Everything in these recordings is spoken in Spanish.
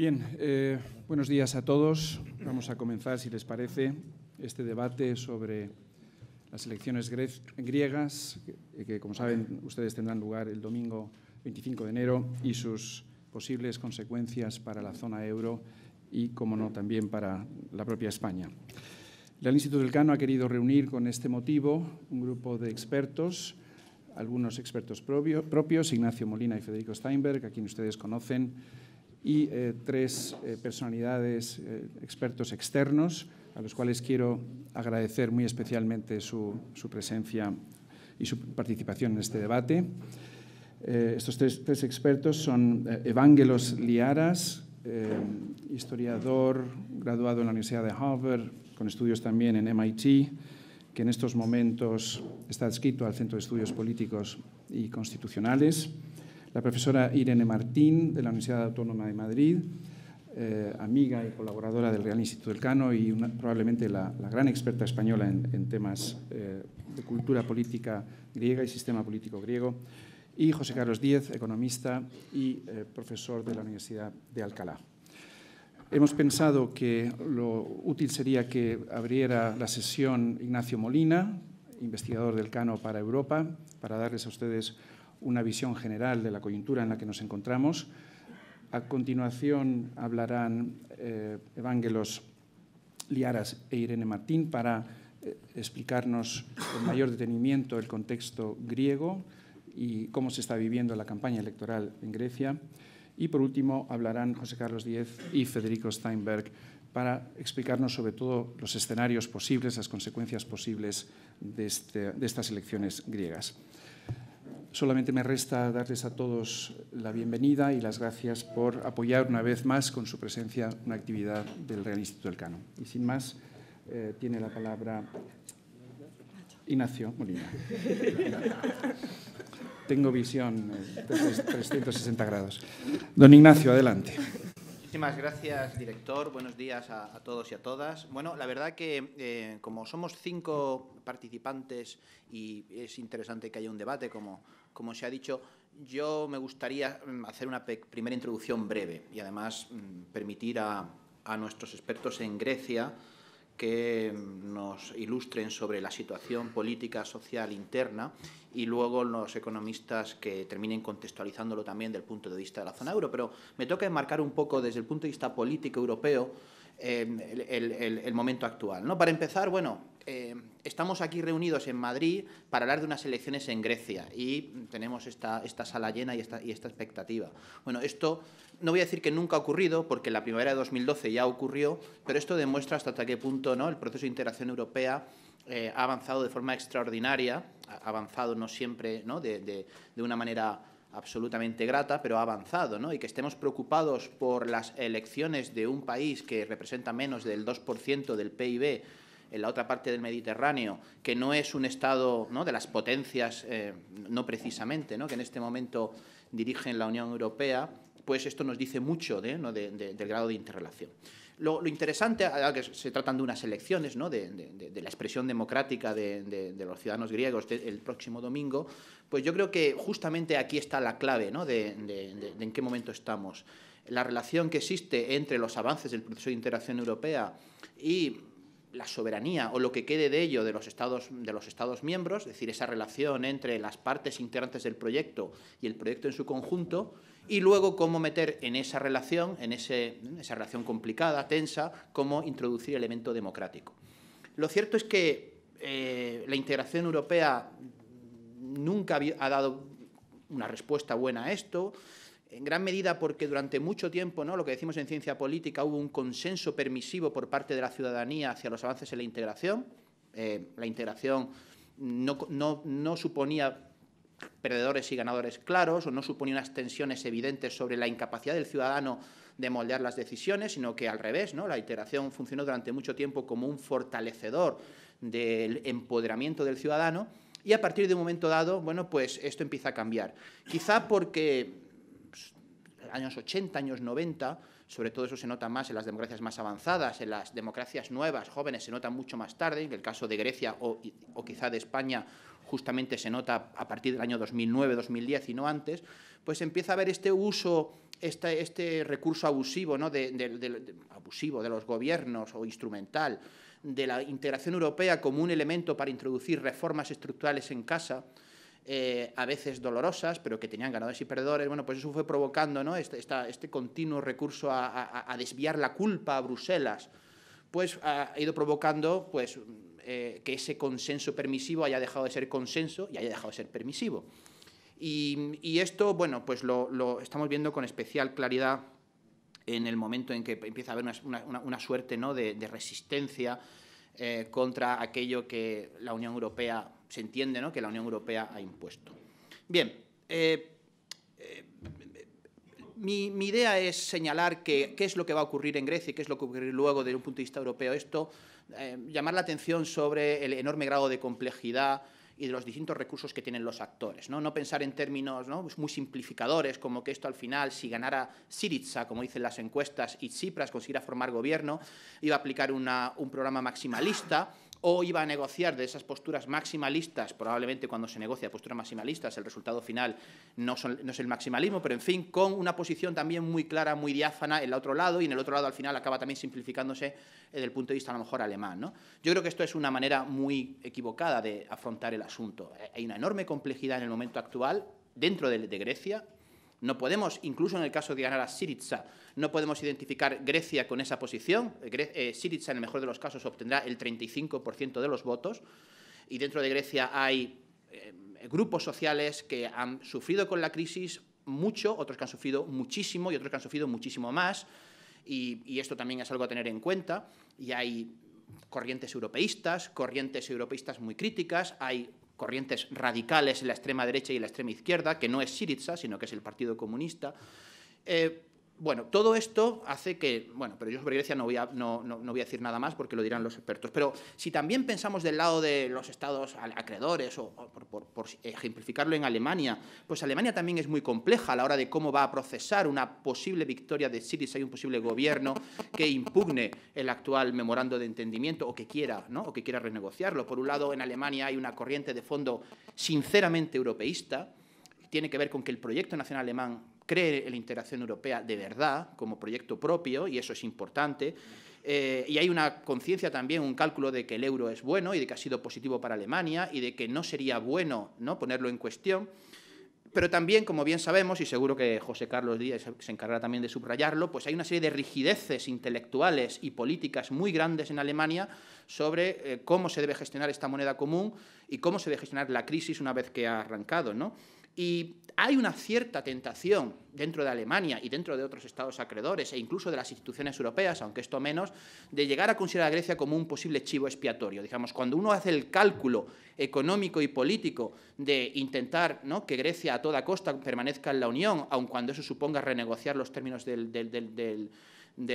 Bien, eh, buenos días a todos. Vamos a comenzar, si les parece, este debate sobre las elecciones griegas, que, como saben ustedes tendrán lugar el domingo 25 de enero, y sus posibles consecuencias para la zona euro y, como no, también para la propia España. El Instituto del Cano ha querido reunir con este motivo un grupo de expertos, algunos expertos propios, Ignacio Molina y Federico Steinberg, a quienes ustedes conocen, y eh, tres eh, personalidades, eh, expertos externos, a los cuales quiero agradecer muy especialmente su, su presencia y su participación en este debate. estos tres, tres, expertos son Evangelos Liaras, historiador graduado en la Universidad de Harvard, con estudios también en MIT, que en estos momentos está adscrito al Centro de Estudios Políticos y Constitucionales la profesora Irene Martín, de la Universidad Autónoma de Madrid, eh, amiga y colaboradora del Real Instituto del Cano y probablemente la, gran experta española en, temas eh, de cultura política griega y sistema político griego, y José Carlos Díez, economista y eh, profesor de la Universidad de Alcalá. Hemos pensado que lo útil sería que abriera la sesión Ignacio Molina, investigador del Cano para Europa, para darles a ustedes una visión general de la coyuntura en la que nos encontramos. A continuación hablarán eh, Evangelos Liaras e Irene Martín para eh, explicarnos con mayor detenimiento el contexto griego y cómo se está viviendo la campaña electoral en Grecia. Y por último hablarán José Carlos Díez y Federico Steinberg para explicarnos sobre todo los escenarios posibles, las consecuencias posibles de este, estas elecciones griegas. Solamente me resta darles a todos la bienvenida y las gracias por apoyar una vez más con su presencia una actividad del Real Instituto del Cano. Y sin más, eh, tiene la palabra Ignacio Molina. Tengo visión 360 eh, grados. Don Ignacio, adelante. Muchísimas gracias, director. Buenos días a, todos y a todas. Bueno, la verdad que eh, como somos cinco participantes y es interesante que haya un debate, como como se ha dicho, yo me gustaría mm, hacer una primera introducción breve y además mm, permitir a, nuestros expertos en Grecia que mm, nos ilustren sobre la situación política, social, interna y luego los economistas que terminen contextualizándolo también del punto de vista de la zona euro. Pero me toca enmarcar un poco desde el punto de vista político europeo Em, el, momento actual. ¿no? Para empezar, bueno, em, estamos aquí reunidos en Madrid para hablar de unas elecciones en Grecia y tenemos esta, sala llena y esta, expectativa. Bueno, esto no voy a decir que nunca ha ocurrido, porque la primavera de 2012 ya ocurrió, pero esto demuestra hasta qué punto ¿no? el proceso de integración europea eh, ha avanzado de forma extraordinaria, ha avanzado no siempre de una manera absolutamente grata, pero ha avanzado, Y que estemos preocupados por las elecciones de un país que representa menos del 2% del PIB en la otra parte del Mediterráneo, que no es un estado de las potencias, eh, no precisamente, que en este momento dirigen la Unión Europea, pues esto nos dice mucho del grado de interrelación. Lo, interesante, que se tratan de unas elecciones, ¿no? de, la expresión democrática de, los ciudadanos griegos el próximo domingo, pues yo creo que justamente aquí está la clave de en qué momento estamos. La relación que existe entre los avances del proceso de integración europea y la soberanía o lo que quede de ello de los estados de los estados miembros, es decir, esa relación entre las partes integrantes del proyecto y el proyecto en su conjunto, y luego cómo meter en esa relación, en esa relación complicada, tensa, cómo introducir elemento democrático. Lo cierto es que eh, la integración europea nunca ha dado una respuesta buena a esto, en gran medida porque durante mucho tiempo, ¿no? lo que decimos en ciencia política, hubo un consenso permisivo por parte de la ciudadanía hacia los avances en la integración. Eh, la integración no, no suponía perdedores y ganadores claros o no suponía unas tensiones evidentes sobre la incapacidad del ciudadano de moldear las decisiones, sino que al revés, ¿no? la iteración funcionó durante mucho tiempo como un fortalecedor del empoderamiento del ciudadano y a partir de un momento dado, bueno, pues esto empieza a cambiar. Quizá porque pues, años 80, años 90, sobre todo eso se nota más en las democracias más avanzadas, en las democracias nuevas, jóvenes, se nota mucho más tarde. En el caso de Grecia o, quizá de España, justamente se nota a partir del año 2009, 2010 y no antes, pues empieza a haber este uso este, este recurso abusivo, ¿no? abusivo de los gobiernos o instrumental, de la integración europea como un elemento para introducir reformas estructurales en casa, eh, a veces dolorosas, pero que tenían ganadores y perdedores. Bueno, pues eso fue provocando ¿no? este, este continuo recurso a, desviar la culpa a Bruselas, pues ha, ido provocando pues, eh, que ese consenso permisivo haya dejado de ser consenso y haya dejado de ser permisivo. Y, esto, bueno, pues lo, lo, estamos viendo con especial claridad en el momento en que empieza a haber una, una, suerte ¿no? de, resistencia eh, contra aquello que la Unión Europea se entiende ¿no? que la Unión Europea ha impuesto. Bien, eh, eh, mi, idea es señalar qué es lo que va a ocurrir en Grecia y qué es lo que va a ocurrir luego desde un punto de vista europeo. Esto, eh, llamar la atención sobre el enorme grado de complejidad y de los distintos recursos que tienen los actores. No, pensar en términos pues muy simplificadores, como que esto al final, si ganara Syriza, como dicen las encuestas, y Tsipras consiguiera formar gobierno, iba a aplicar un programa maximalista o iba a negociar de esas posturas maximalistas, probablemente cuando se negocia posturas maximalistas el resultado final no, es el maximalismo, pero en fin, con una posición también muy clara, muy diáfana en el otro lado y en el otro lado al final acaba también simplificándose eh, desde el punto de vista a lo mejor alemán. ¿no? Yo creo que esto es una manera muy equivocada de afrontar el asunto. Hay una enorme complejidad en el momento actual dentro de Grecia, no podemos, incluso en el caso de ganar a Syriza, no podemos identificar Grecia con esa posición. Eh, Syriza, en el mejor de los casos, obtendrá el 35% de los votos. Y dentro de Grecia hay eh, grupos sociales que han sufrido con la crisis mucho, otros que han sufrido muchísimo y otros que han sufrido muchísimo más. Y, esto también es algo a tener en cuenta. Y hay corrientes europeístas, corrientes europeístas muy críticas, hay corrientes radicales en la extrema derecha y la extrema izquierda, que no es Syriza, sino que es el Partido Comunista. Eh, bueno, todo esto hace que, bueno, pero yo sobre Grecia no voy, a, no, voy, a, decir nada más porque lo dirán los expertos, pero si también pensamos del lado de los estados acreedores, o, por, ejemplificarlo en Alemania, pues Alemania también es muy compleja a la hora de cómo va a procesar una posible victoria de Syriza y un posible gobierno que impugne el actual memorando de entendimiento o que quiera, ¿no? o que quiera renegociarlo. Por un lado, en Alemania hay una corriente de fondo sinceramente europeísta, tiene que ver con que el proyecto nacional alemán cree en la integración europea de verdad como proyecto propio, y eso es importante. Eh, y hay una conciencia también, un cálculo de que el euro es bueno y de que ha sido positivo para Alemania y de que no sería bueno ¿no? ponerlo en cuestión. Pero también, como bien sabemos, y seguro que José Carlos Díaz se encargará también de subrayarlo, pues hay una serie de rigideces intelectuales y políticas muy grandes en Alemania sobre eh, cómo se debe gestionar esta moneda común y cómo se debe gestionar la crisis una vez que ha arrancado. ¿no? Y hay una cierta tentación dentro de Alemania y dentro de otros estados acreedores e incluso de las instituciones europeas, aunque esto menos, de llegar a considerar a Grecia como un posible chivo expiatorio. Digamos, cuando uno hace el cálculo económico y político de intentar ¿no? que Grecia a toda costa permanezca en la Unión, aun cuando eso suponga renegociar los términos del,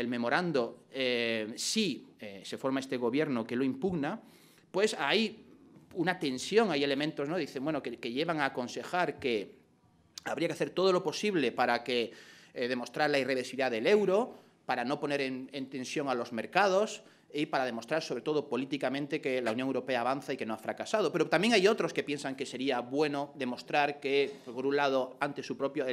memorando, eh, si eh, se forma este gobierno que lo impugna, pues ahí una tensión, hay elementos, ¿no? Dicen, bueno, que, llevan a aconsejar que habría que hacer todo lo posible para que eh, demostrar la irreversibilidad del euro, para no poner en, tensión a los mercados y para demostrar, sobre todo políticamente, que la Unión Europea avanza y que no ha fracasado. Pero también hay otros que piensan que sería bueno demostrar que, por un lado, ante, su propio,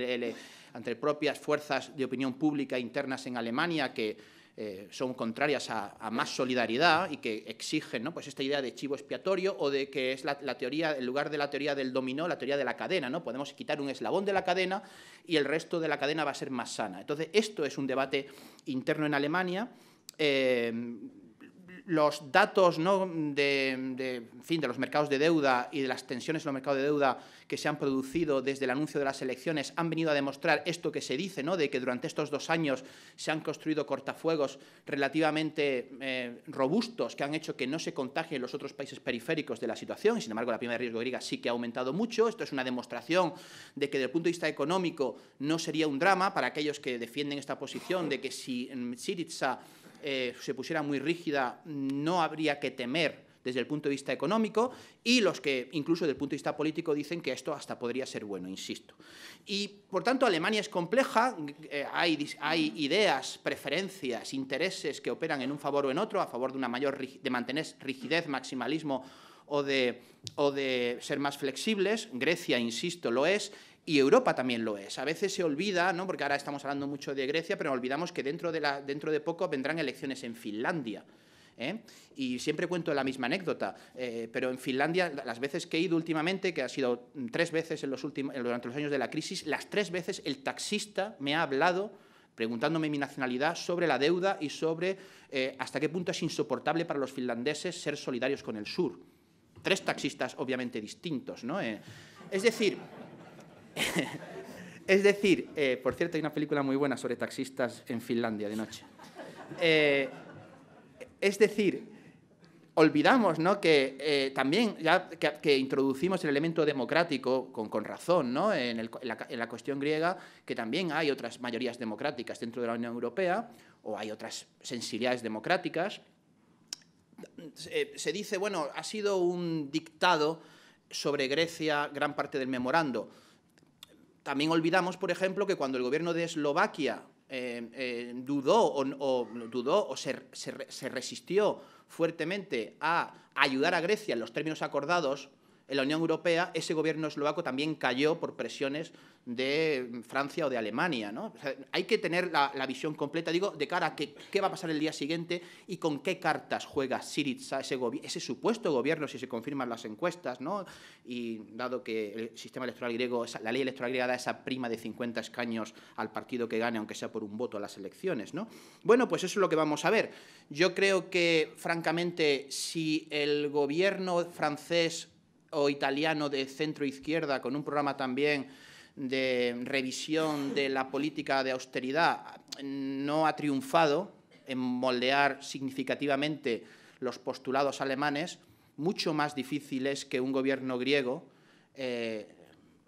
ante propias fuerzas de opinión pública internas en Alemania, que eh, son contrarias a, más solidaridad y que exigen pues esta idea de chivo expiatorio o de que es la, teoría, en lugar de la teoría del dominó, la teoría de la cadena. ¿no? Podemos quitar un eslabón de la cadena y el resto de la cadena va a ser más sana. Entonces, esto es un debate interno en Alemania. Eh, los datos de, fin, de los mercados de deuda y de las tensiones en los mercados de deuda que se han producido desde el anuncio de las elecciones han venido a demostrar esto que se dice, ¿no? de que durante estos dos años se han construido cortafuegos relativamente eh, robustos que han hecho que no se contagien los otros países periféricos de la situación. Y, sin embargo, la prima de riesgo griega sí que ha aumentado mucho. Esto es una demostración de que desde el punto de vista económico no sería un drama para aquellos que defienden esta posición de que si Syriza eh, se pusiera muy rígida, no habría que temer desde el punto de vista económico y los que incluso desde el punto de vista político dicen que esto hasta podría ser bueno, insisto. Y por tanto Alemania es compleja, eh, hay, ideas, preferencias, intereses que operan en un favor o en otro, a favor de una mayor de mantener rigidez, maximalismo o de, o de ser más flexibles. Grecia, insisto, lo es. Y Europa también lo es. A veces se olvida, ¿no? porque ahora estamos hablando mucho de Grecia, pero olvidamos que dentro de, la, dentro de poco vendrán elecciones en Finlandia. ¿eh? Y siempre cuento la misma anécdota, eh, pero en Finlandia, las veces que he ido últimamente, que ha sido tres veces en los últimos, durante los años de la crisis, las tres veces el taxista me ha hablado preguntándome mi nacionalidad sobre la deuda y sobre eh, hasta qué punto es insoportable para los finlandeses ser solidarios con el sur. Tres taxistas obviamente distintos. ¿no? es decir, es decir, eh, por cierto, hay una película muy buena sobre taxistas en Finlandia de noche. Eh, es decir, olvidamos que eh, también ya que, introducimos el elemento democrático con, razón en, la, cuestión griega, que también hay otras mayorías democráticas dentro de la Unión Europea o hay otras sensibilidades democráticas. se dice, bueno, ha sido un dictado sobre Grecia gran parte del memorando también olvidamos, por ejemplo, que cuando el gobierno de Eslovaquia eh, eh, dudó o, dudó, o se, resistió fuertemente a ayudar a Grecia en los términos acordados en la Unión Europea ese gobierno eslovaco también cayó por presiones de Francia o de Alemania. ¿no? hay que tener la, visión completa, digo, de cara a que, qué va a pasar el día siguiente y con qué cartas juega Siriza, ese, supuesto gobierno, si se confirman las encuestas, ¿no? y dado que el sistema electoral griego, la ley electoral griega da esa prima de 50 escaños al partido que gane, aunque sea por un voto a las elecciones. ¿no? Bueno, pues eso es lo que vamos a ver. Yo creo que, francamente, si el gobierno francés o italiano de centro izquierda, con un programa también de revisión de la política de austeridad, no ha triunfado en moldear significativamente los postulados alemanes, mucho más difícil es que un gobierno griego, eh,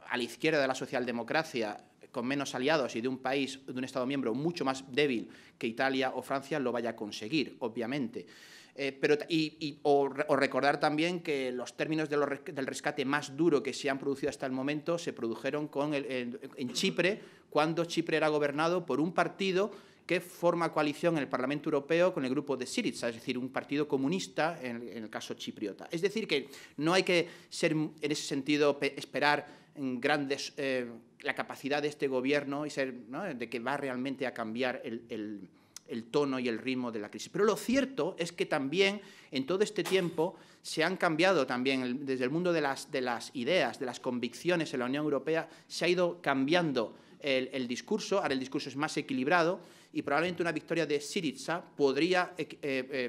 a la izquierda de la socialdemocracia, con menos aliados y de un país, de un Estado miembro mucho más débil que Italia o Francia, lo vaya a conseguir, obviamente. Eh, pero, y, o, recordar también que los términos del rescate más duro que se han producido hasta el momento se produjeron con en Chipre, cuando Chipre era gobernado por un partido que forma coalición en el Parlamento Europeo con el grupo de Syriza, es decir, un partido comunista en, el caso chipriota. Es decir, que no hay que ser, en ese sentido, esperar en grandes, eh, la capacidad de este gobierno y ser, de que va realmente a cambiar el el tono y el ritmo de la crisis. Pero lo cierto es que también en todo este tiempo se han cambiado también, desde el mundo de las, de las ideas, de las convicciones en la Unión Europea, se ha ido cambiando el, el, discurso, ahora el discurso es más equilibrado y probablemente una victoria de Siriza podría eh,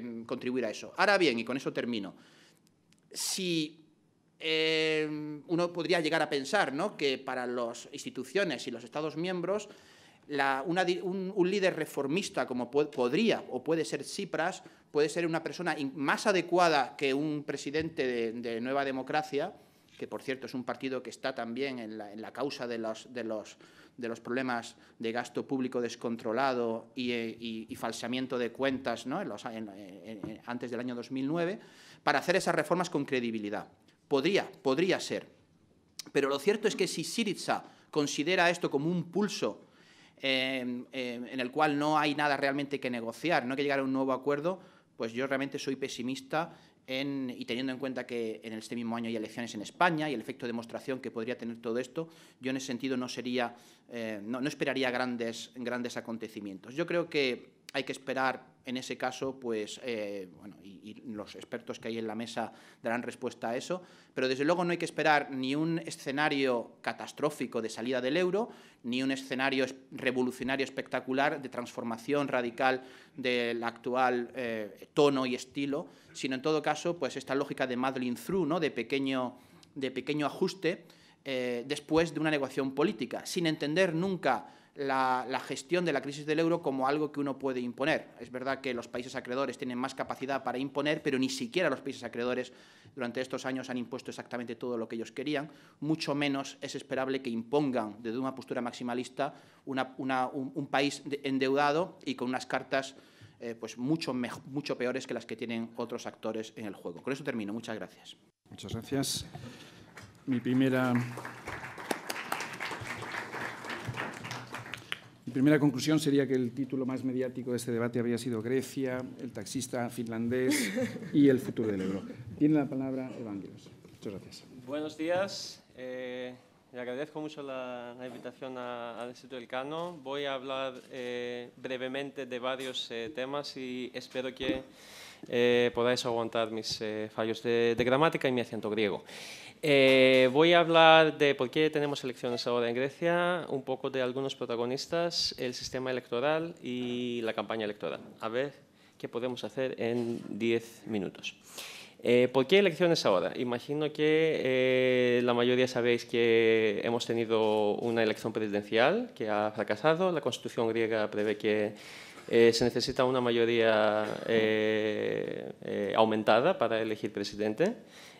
em, contribuir a eso. Ahora bien, y con eso termino, si em, uno podría llegar a pensar que para las instituciones y los Estados miembros un, líder reformista como podría o puede ser Tsipras, puede ser una persona más adecuada que un presidente de, Nueva Democracia, que por cierto es un partido que está también en la, causa de los, problemas de gasto público descontrolado y, eh, falsamiento de cuentas los, antes del año 2009, para hacer esas reformas con credibilidad. Podría, podría ser. Pero lo cierto es que si Syriza considera esto como un pulso Em, em, en el cual no hay nada realmente que negociar, no hay que llegar a un nuevo acuerdo, pues yo realmente soy pesimista y teniendo en cuenta que en este mismo año hay elecciones en España y el efecto de demostración que podría tener todo esto, yo en ese sentido no, sería, eh, esperaría grandes, grandes acontecimientos. Yo creo que hay que esperar en ese caso, pues, eh, y, los expertos que hay en la mesa darán respuesta a eso, pero desde luego no hay que esperar ni un escenario catastrófico de salida del euro, ni un escenario revolucionario espectacular de transformación radical del actual eh, tono y estilo, sino en todo caso, pues, esta lógica de Madeline Through, ¿no? de, pequeño, de pequeño ajuste eh, después de una negociación política, sin entender nunca la, gestión de la crisis del euro como algo que uno puede imponer. Es verdad que los países acreedores tienen más capacidad para imponer, pero ni siquiera los países acreedores durante estos años han impuesto exactamente todo lo que ellos querían. Mucho menos es esperable que impongan desde una postura maximalista un, país endeudado y con unas cartas eh, pues mucho, mucho peores que las que tienen otros actores en el juego. Con eso termino. Muchas gracias. Muchas gracias. Mi primera Mi primera conclusión sería que el título más mediático de este debate habría sido Grecia, el taxista finlandés y el futuro del euro. Tiene la palabra Evangelos. Muchas gracias. Buenos días. Eh, le agradezco mucho la, invitación al Instituto del Cano. Voy a hablar eh, brevemente de varios eh, temas y espero que podáis aguantar mis fallos de, de gramática y mi acento griego. Eh, voy a hablar de por qué tenemos elecciones ahora en Grecia, un poco de algunos protagonistas, el sistema electoral y la campaña electoral. A ver qué podemos hacer en 10 minutos. Eh, ¿Por qué elecciones ahora? Imagino que eh, la mayoría sabéis que hemos tenido una elección presidencial que ha fracasado. La Constitución griega prevé que se necesita una mayoría aumentada para elegir presidente.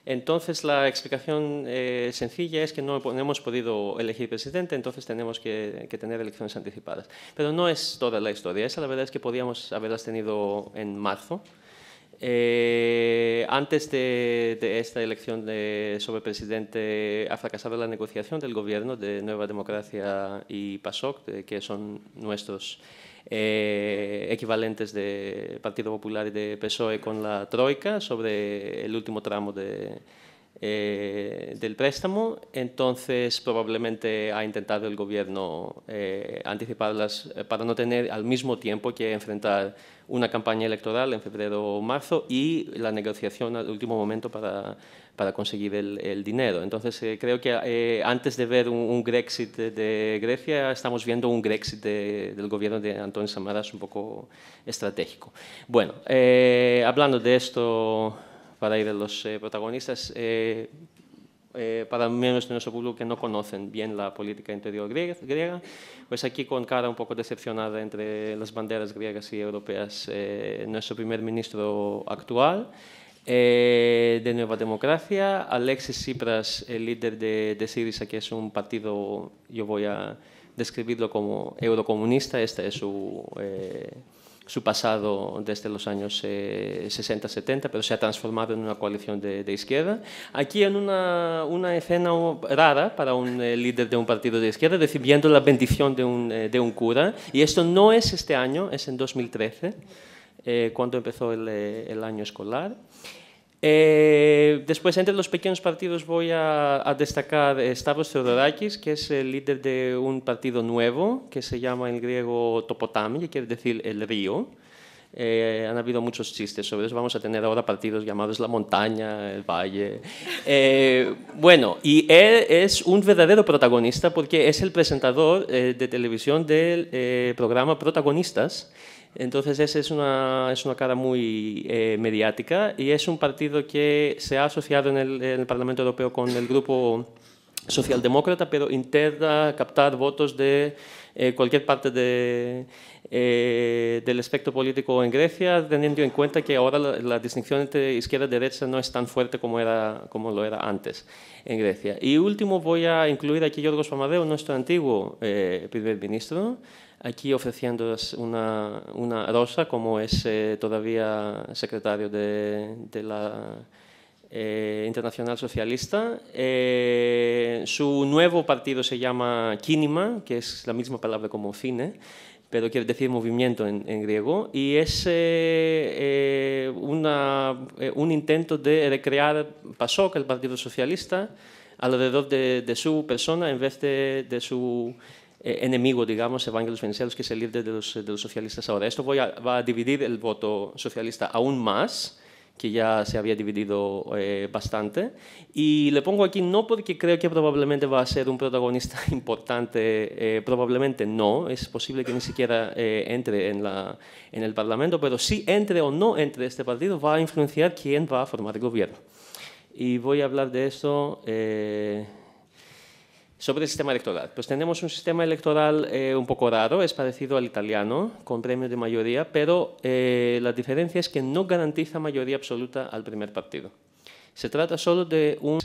Entonces, la explicación eh, sencilla es que no, hemos podido elegir presidente, entonces tenemos que, tener elecciones anticipadas. Pero no es toda la historia. Esa la verdad es que podíamos haberlas tenido en marzo. Eh, antes de, esta elección de, sobre presidente ha fracasado la negociación del gobierno de Nueva Democracia y PASOK, que son nuestros eh, equivalentes de Partido Popular y de PSOE con la Troika sobre el último tramo de, eh, del préstamo. Entonces, probablemente ha intentado el gobierno eh, anticiparlas para no tener al mismo tiempo que enfrentar una campaña electoral en febrero o marzo y la negociación al último momento para para conseguir el, dinero. Entonces, eh, creo que eh, antes de ver un, Grexit de Grecia, estamos viendo un Grexit del gobierno de Antonio Samaras un poco estratégico. Bueno, eh, hablando de esto, para ir a los protagonistas, para menos de nuestro público que no conocen bien la política interior griega, pues aquí con cara un poco decepcionada entre las banderas griegas y europeas, nuestro primer ministro actual, eh, de Nueva Democracia, Alexis Tsipras, el líder de, Sirisa, que es un partido, yo voy a describirlo como eurocomunista, este es su, eh, pasado desde los años 60-70, eh, pero se ha transformado en una coalición de, izquierda. Aquí en una, escena rara para un líder de un partido de izquierda, recibiendo la bendición de un cura, y esto no es este año, es en 2013. Eh, cuando empezó eh, el, año escolar. Eh, después, entre los pequeños partidos, voy a, a destacar Stavros Theodorakis, que es el líder de un partido nuevo que se llama en griego Topotami, que quiere decir el río. han habido muchos chistes sobre eso. Vamos a tener ahora partidos llamados la montaña, el valle. bueno, y él es un verdadero protagonista porque es el presentador de televisión del programa Protagonistas entonces esa es una, es una cara muy eh, mediática y es un partido que se ha asociado en el, Parlamento Europeo con el grupo socialdemócrata, pero intenta captar votos de eh, cualquier parte eh, del espectro político en Grecia, teniendo en cuenta que ahora la, distinción entre izquierda y derecha no es tan fuerte como, era, como lo era antes en Grecia. Y último voy a incluir aquí Yorgos Papadopoulos, nuestro antiguo primer ministro, aquí ofreciendo una, una rosa, como es eh, todavía secretario de, la eh, Internacional Socialista. Eh, su nuevo partido se llama Kínima, que es la misma palabra como cine, pero quiere decir movimiento en, griego, y es un intento de recrear PASOK, el Partido Socialista, alrededor de, de su persona en vez de, de su eh, enemigo, digamos, Evangelos Venizelos, que se el de los, socialistas ahora. Esto va a dividir el voto socialista aún más que ya se había dividido eh, bastante. Y le pongo aquí no porque creo que probablemente va a ser un protagonista importante, eh, probablemente no, es posible que ni siquiera entre en, la, en el Parlamento, pero si entre o no entre este partido va a influenciar quién va a formar el gobierno. Y voy a hablar de eso. Sobre el sistema electoral. Pues tenemos un sistema electoral eh, un poco raro, es parecido al italiano, con premio de mayoría, pero eh, la diferencia es que no garantiza mayoría absoluta al primer partido. Se trata solo de un...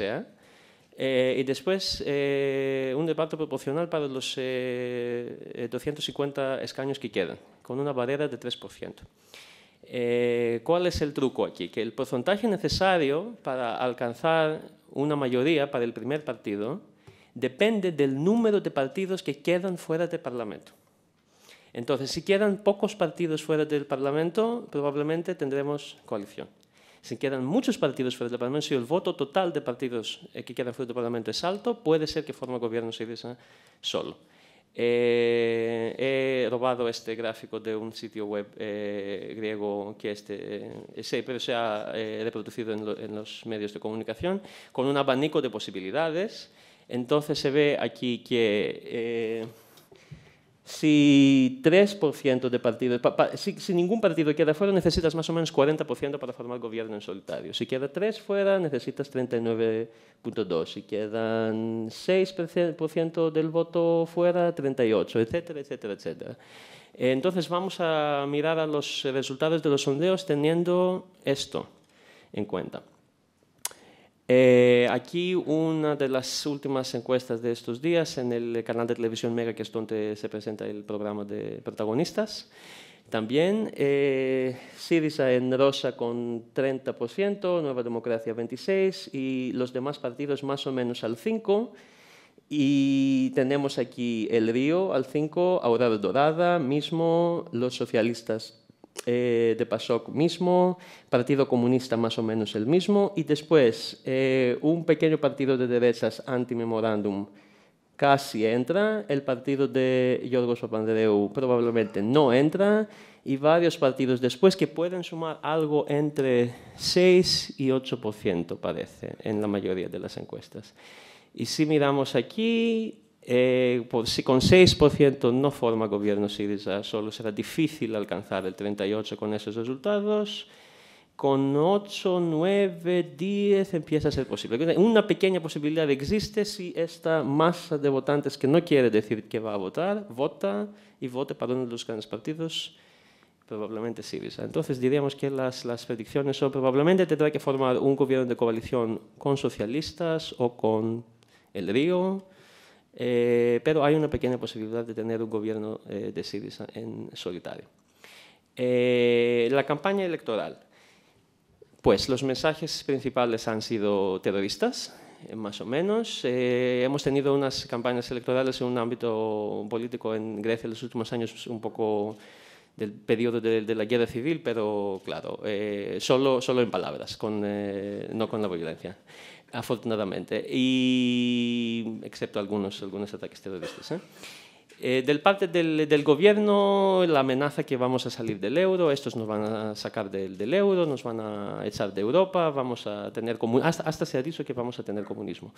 Eh, y después un reparto proporcional para los 250 escaños que quedan, con una barrera de 3%. ¿Cuál es el truco aquí? Que el porcentaje necesario para alcanzar una mayoría para el primer partido depende del número de partidos que quedan fuera del Parlamento. Entonces, si quedan pocos partidos fuera del Parlamento, probablemente tendremos coalición. Si quedan muchos partidos fuera del Parlamento, si el voto total de partidos eh, que quedan fuera del Parlamento es alto, puede ser que forme gobierno Syriza solo. Eh, he robado este gráfico de un sitio web eh, griego que este, pero se ha reproducido en, los medios de comunicación, con un abanico de posibilidades. Entonces se ve aquí que eh, si 3% de partidos, si, ningún partido queda fuera, necesitas más o menos 40% para formar gobierno en solitario. Si queda 3 fuera, necesitas 39.2. Si quedan 6% del voto fuera, 38, etcétera, etcétera, etcétera. Entonces vamos a mirar a los resultados de los sondeos teniendo esto en cuenta. Eh, aquí una de las últimas encuestas de estos días en el canal de televisión Mega, que es donde se presenta el programa de protagonistas. También eh, Sirisa en rosa con 30%, Nueva Democracia 26% y los demás partidos más o menos al 5%. Y tenemos aquí El Río al 5%, Aurora Dorada mismo, los socialistas eh, de PASOK mismo, Partido Comunista más o menos el mismo, y después eh, un pequeño partido de derechas anti-memorándum casi entra, el partido de Yorgos Papandreou probablemente no entra, y varios partidos después que pueden sumar algo entre 6 y 8%, parece, en la mayoría de las encuestas. Y si miramos aquí, eh, por, pues, si con 6% no forma gobierno Siriza, solo será difícil alcanzar el 38% con esos resultados. Con 8, 9, 10 empieza a ser posible. Una pequeña posibilidad existe si esta masa de votantes que no quiere decir que va a votar, vota y vote para uno de los grandes partidos, probablemente Siriza. Entonces diríamos que las, las predicciones son probablemente tendrá que formar un gobierno de coalición con socialistas o con el Río, eh, pero hay una pequeña posibilidad de tener un gobierno eh, de Syriza en solitario. Eh, la campaña electoral. Pues los mensajes principales han sido terroristas, más o menos. hemos tenido unas campañas electorales en un ámbito político en Grecia en los últimos años pues, un poco del periodo de, la guerra civil, pero claro, solo, solo en palabras, con, no con la violencia. Afortunadamente, y excepto algunos, algunos ataques terroristas. ¿eh? ¿eh? del parte del, del, gobierno, la amenaza que vamos a salir del euro, estos nos van a sacar del, del euro, nos van a echar de Europa, vamos a tener hasta, hasta, se ha dicho que vamos a tener comunismo.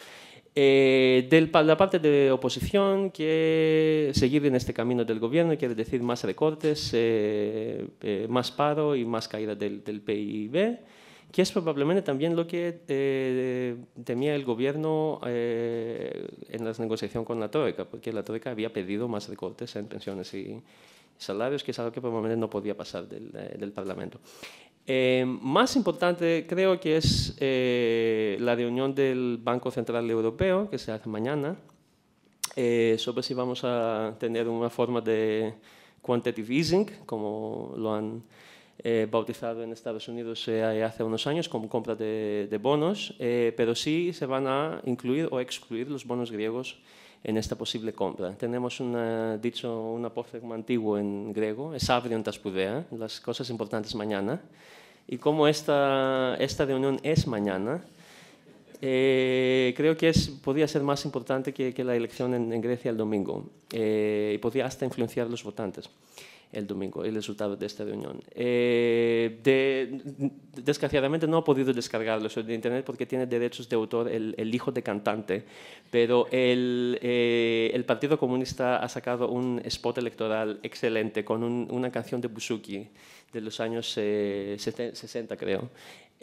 Eh, del, la parte de oposición, que seguir en este camino del gobierno quiere decir más recortes, eh, eh, más paro y más caída del, del PIB que es probablemente también lo que eh, temía el gobierno eh, en las negociación con la Troika, porque la Troika había pedido más recortes en pensiones y salarios, que es algo que probablemente no podía pasar del, eh, del Parlamento. Eh, más importante creo que es la reunión del Banco Central Europeo, que se hace mañana, sobre si vamos a tener una forma de quantitative easing, como lo han eh, bautizado en Estados Unidos eh, hace unos años como compra de, bonos, eh, pero sí se van a incluir o excluir los bonos griegos en esta posible compra. Tenemos dicho un apófegma antiguo en griego, es Avrion Taspudea, las cosas importantes mañana, y como esta, reunión es mañana, creo que podría ser más importante que, la elección en, Grecia el domingo y podría hasta influenciar a los votantes el domingo, el resultado de esta reunión. Eh, desgraciadamente no ha podido descargarlo sobre Internet porque tiene derechos de autor el, hijo de cantante, pero eh, el, Partido Comunista ha sacado un spot electoral excelente con una canción de Busuki de los años 60, eh, creo,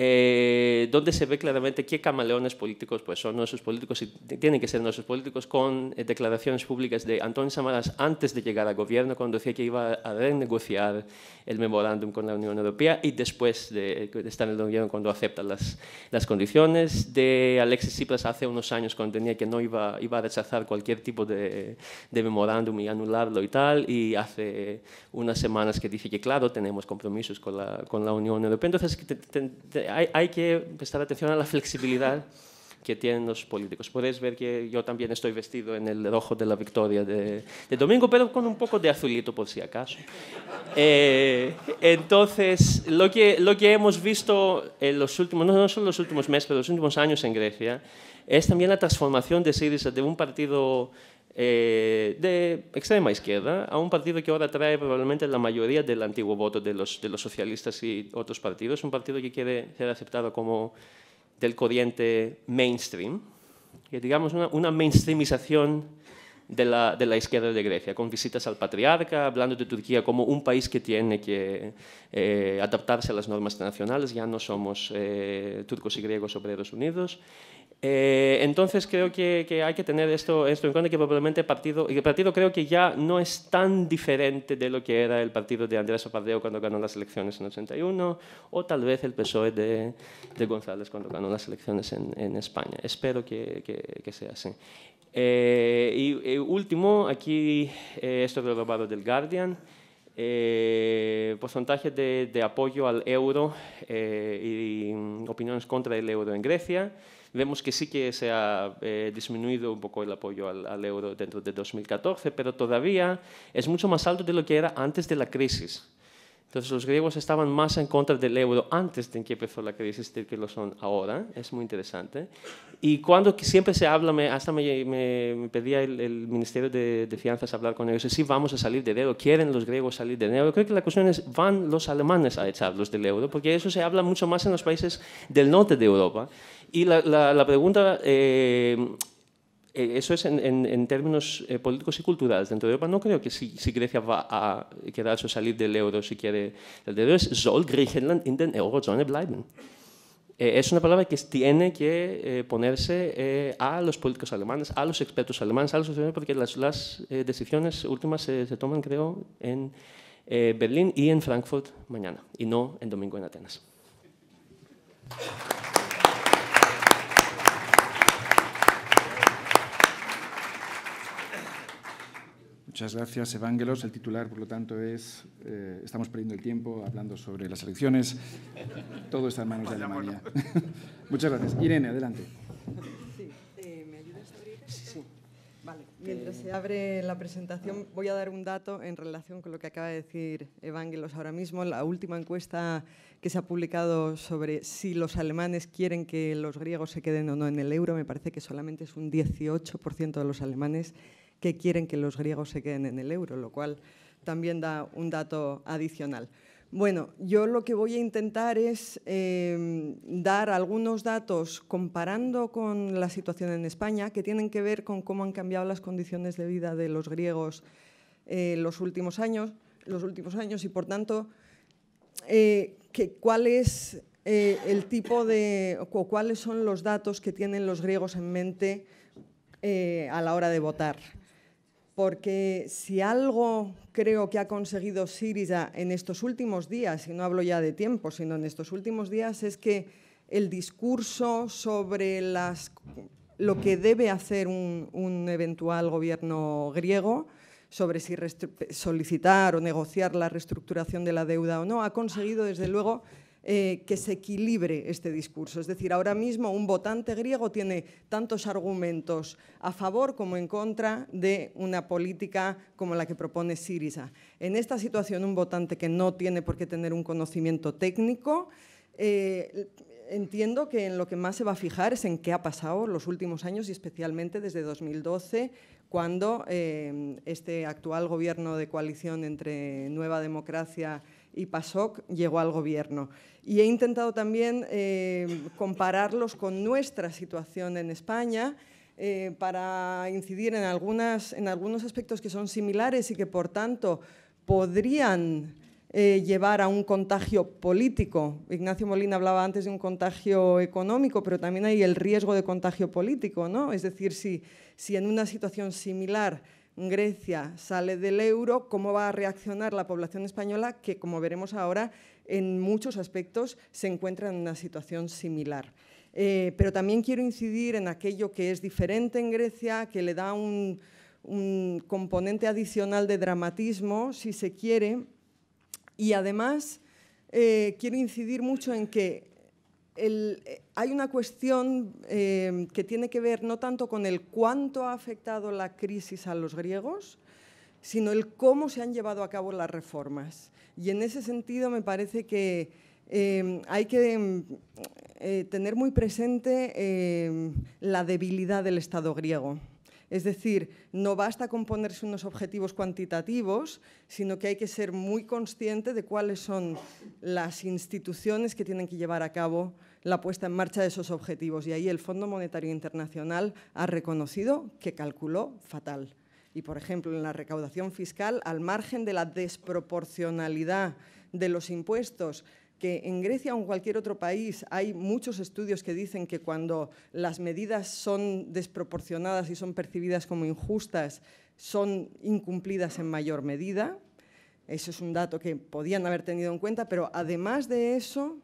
eh, donde se ve claramente qué camaleones políticos pues, son nuestros políticos y tienen que ser nuestros políticos, con eh, declaraciones públicas de Antonio Samaras antes de llegar al gobierno, cuando decía que iba a renegociar el memorándum con la Unión Europea y después eh, de, estar en el gobierno cuando acepta las, las condiciones, de Alexis Tsipras hace unos años cuando tenía que no iba, iba a rechazar cualquier tipo de, de memorándum y anularlo y tal, y hace unas semanas que dice que claro, tenemos compromisos con la, con la Unión Europea. Entonces, hay, que prestar atención a la flexibilidad que tienen los políticos. Podéis ver que yo también estoy vestido en el rojo de la victoria de, domingo, pero con un poco de azulito por si acaso. Eh, entonces, lo que, lo que hemos visto en los últimos, no, no solo los últimos meses, pero los últimos años en Grecia, es también la transformación de Sirisa de un partido eh, de extrema izquierda a un partido que ahora trae probablemente la mayoría del antiguo voto de los, de los socialistas y otros partidos, un partido que quiere ser aceptado como del corriente mainstream, que digamos una, una mainstreamización de la, izquierda de Grecia, con visitas al patriarca, hablando de Turquía como un país que tiene que eh, adaptarse a las normas internacionales, ya no somos eh, turcos y griegos obreros unidos. Eh, entonces creo que, hay que tener esto, esto en cuenta, que probablemente el partido, el partido creo que ya no es tan diferente de lo que era el partido de Andrés Apardeo cuando ganó las elecciones en 81, o tal vez el PSOE de, González cuando ganó las elecciones en, España. Espero que, que, que sea así. Eh, y, eh, último, aquí eh, esto lo robado del Guardian. Eh, porcentaje de, de, apoyo al euro y mm, opiniones contra el euro en Grecia. Vemos que sí que se ha disminuido un poco el apoyo al, al euro dentro de 2014, pero todavía es mucho más alto de lo que era antes de la crisis. Entonces los griegos estaban más en contra del euro antes de que empezó la crisis de que lo son ahora, es muy interesante. Y cuando siempre se habla, me, hasta me, pedía el, Ministerio de, de, hablar con ellos, si vamos a salir del euro, quieren los griegos salir del euro. Creo que la cuestión es, ¿van los alemanes a echarlos del euro? Porque eso se habla mucho más en los países del norte de Europa. Y la, la, pregunta... Eh, eh, eso es en, términos eh, políticos y culturales. Dentro de Europa no creo que si, Grecia va a quedarse o salir del euro si quiere. El euro es soll Griechenland in den Eurozone bleiben. Eh, es una palabra que tiene que eh, ponerse a los políticos alemanes, a los expertos alemanes, a los porque las, las decisiones últimas se toman, creo, en Berlín y en Frankfurt mañana, y no en domingo en Atenas. Muchas gracias, Evangelos. El titular, por lo tanto, es eh, Estamos perdiendo el tiempo hablando sobre las elecciones. Todo está en manos de Alemania. Muchas gracias. Irene, adelante. Eh, ¿me ayudas a abrir? Sí, Vale. Mientras se eh, abre la presentación, voy a dar un dato en relación con lo que acaba de decir Evangelos ahora mismo. La última encuesta que se ha publicado sobre si los alemanes quieren que los griegos se queden o no en el euro, me parece que solamente es un 18% de los alemanes que quieren que los griegos se queden en el euro, lo cual también da un dato adicional. Bueno, yo lo que voy a intentar es em, dar algunos datos comparando con la situación en España que tienen que ver con cómo han cambiado las condiciones de vida de los griegos eh, los, últimos años, los últimos años y, por tanto, eh, cuál es eh, el tipo de cuáles son los datos que tienen los griegos en mente a la hora de votar porque si algo creo que ha conseguido Siria en estos últimos días, y no hablo ya de tiempo, sino en estos últimos días, es que el discurso sobre las, lo que debe hacer un eventual gobierno griego, sobre si solicitar o negociar la reestructuración de la deuda o no, ha conseguido desde luego eh, que se equilibre este discurso. Es decir, ahora mismo un votante griego tiene tantos argumentos a favor como en contra de una política como la que propone Syriza. En esta situación, un votante que no tiene por qué tener un conocimiento técnico, eh, entiendo que en lo que más se va a fijar es en qué ha pasado los últimos años y especialmente desde 2012, cuando eh, este actual gobierno de coalición entre Nueva Democracia y y PASOK llegó al gobierno. Y he intentado también eh, compararlos con nuestra situación en España eh, para incidir en, algunos aspectos que son similares y que, por tanto, podrían eh, llevar a un contagio político. Ignacio Molina hablaba antes de un contagio económico, pero también hay el riesgo de contagio político, ¿no? Es decir, si, si en una situación similar Grecia sale del euro, cómo va a reaccionar la población española, que como veremos ahora, en muchos aspectos se encuentra en una situación similar. Eh, pero también quiero incidir en aquello que es diferente en Grecia, que le da un, componente adicional de dramatismo, si se quiere, y además eh, quiero incidir mucho en que eh, hay una cuestión eh, que tiene que ver no tanto con el cuánto ha afectado la crisis a los griegos, sino el cómo se han llevado a cabo las reformas. Y en ese sentido me parece que eh, hay que tener muy presente la debilidad del Estado griego. Es decir, no basta con ponerse unos objetivos cuantitativos, sino que hay que ser muy consciente de cuáles son las instituciones que tienen que llevar a cabo la puesta en marcha de esos objetivos y ahí el Fondo Monetario Internacional ha reconocido que calculó fatal. Y, por ejemplo, en la recaudación fiscal, al margen de la desproporcionalidad de los impuestos que en Grecia o en cualquier otro país hay muchos estudios que dicen que cuando las medidas son desproporcionadas y son percibidas como injustas, son incumplidas en mayor medida. Eso es un dato que podían haber tenido en cuenta, pero además de eso,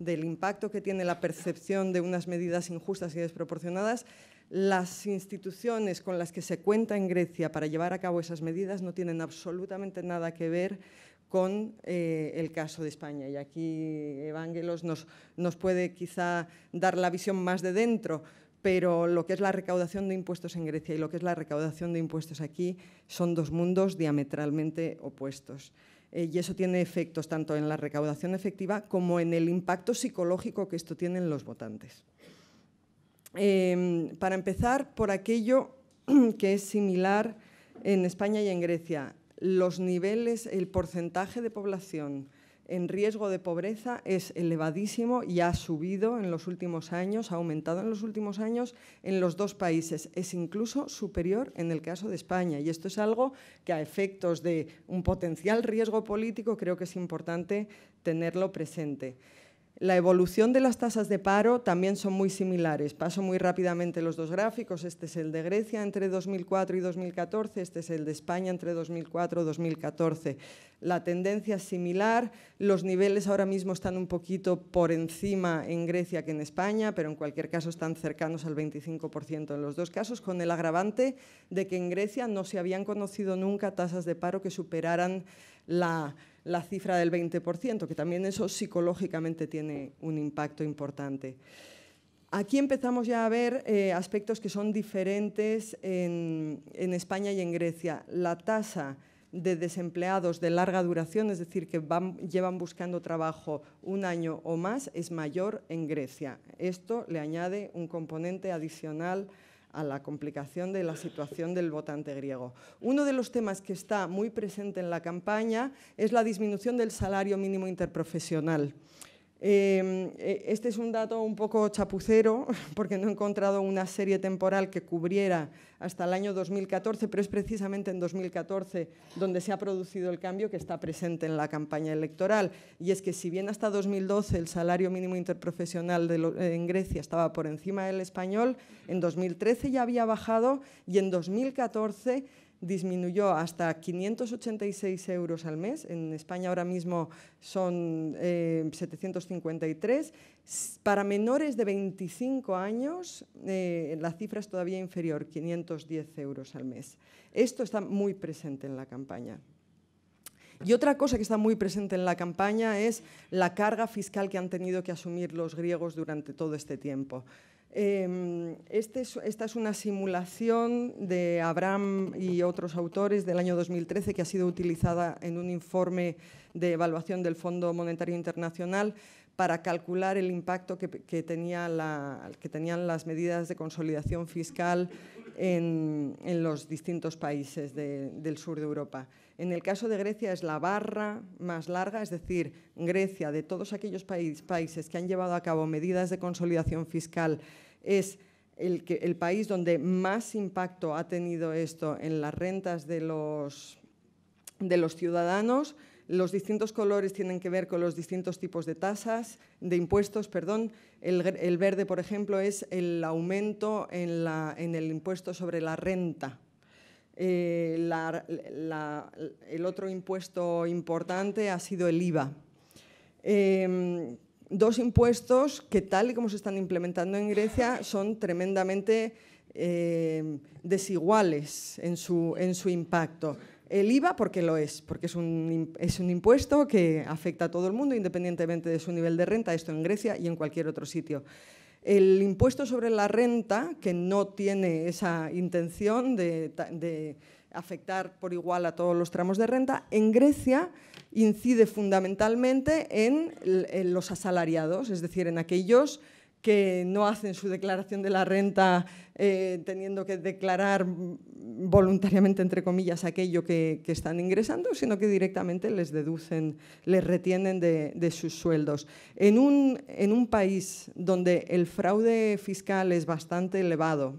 del impacto que tiene la percepción de unas medidas injustas y desproporcionadas, las instituciones con las que se cuenta en Grecia para llevar a cabo esas medidas no tienen absolutamente nada que ver con eh, el caso de España. Y aquí Evangelos nos puede quizá dar la visión más de dentro, pero lo que es la recaudación de impuestos en Grecia y lo que es la recaudación de impuestos aquí son dos mundos diametralmente opuestos. Eh, y eso tiene efectos tanto en la recaudación efectiva como en el impacto psicológico que esto tiene en los votantes. Em, para empezar, por aquello que es similar en España y en Grecia, los niveles, el porcentaje de población en riesgo de pobreza es elevadísimo y ha subido en los últimos años, ha aumentado en los últimos años en los dos países. Es incluso superior en el caso de España. Y esto es algo que a efectos de un potencial riesgo político creo que es importante tenerlo presente. La evolución de las tasas de paro también son muy similares. Paso muy rápidamente los dos gráficos. Este es el de Grecia entre 2004 y 2014, este es el de España entre 2004 y 2014. La tendencia es similar. Los niveles ahora mismo están un poquito por encima en Grecia que en España, pero en cualquier caso están cercanos al 25% en los dos casos, con el agravante de que en Grecia no se habían conocido nunca tasas de paro que superaran la la cifra del 20%, que también eso psicológicamente tiene un impacto importante. Aquí empezamos ya a ver eh, aspectos que son diferentes en, España y en Grecia. La tasa de desempleados de larga duración, es decir, que van, llevan buscando trabajo un año o más, es mayor en Grecia. Esto le añade un componente adicional a la complicación de la situación del votante griego. Uno de los temas que está muy presente en la campaña es la disminución del salario mínimo interprofesional. Em, e, este es un dato un poco chapucero, porque no he encontrado una serie temporal que cubriera hasta el año 2014, pero es precisamente en 2014 donde se ha producido el cambio que está presente en la campaña electoral. Y es que si bien hasta 2012 el salario mínimo interprofesional en Grecia estaba por encima del español, en 2013 ya había bajado y en 2014 disminuyó hasta 586 euros al mes. En España ahora mismo son 753. Eh, Para menores de 25 años, eh, la cifra es todavía inferior, 510 euros al mes. Esto está muy presente en la campaña. Y otra cosa que está muy presente en la campaña es la carga fiscal que han tenido que asumir los griegos durante todo este tiempo. Em, este esta es una simulación de Abraham y otros autores del año 2013 que ha sido utilizada en un informe de evaluación del Fondo Monetario Internacional para calcular el impacto que, tenían las medidas de consolidación fiscal en, los distintos países del sur de Europa. En el caso de Grecia es la barra más larga, es decir, Grecia, de todos aquellos países que han llevado a cabo medidas de consolidación fiscal, es el, país donde más impacto ha tenido esto en las rentas de los ciudadanos. Los distintos colores tienen que ver con los distintos tipos de tasas, de impuestos, perdón. El, verde, por ejemplo, es el aumento en, el impuesto sobre la renta. Eh, el otro impuesto importante ha sido el IVA. Em, dos impuestos que, tal y como se están implementando en Grecia, son tremendamente eh, desiguales en su impacto. El IVA, porque lo es, porque es un, impuesto que afecta a todo el mundo, independientemente de su nivel de renta, esto en Grecia y en cualquier otro sitio. El impuesto sobre la renta, que no tiene esa intención de, afectar por igual a todos los tramos de renta, en Grecia incide fundamentalmente en los asalariados, es decir, en aquellos que no hacen su declaración de la renta eh, teniendo que declarar voluntariamente, entre comillas, aquello que, están ingresando, sino que directamente les deducen, les retienen de, sus sueldos. En un, en un país donde el fraude fiscal es bastante elevado,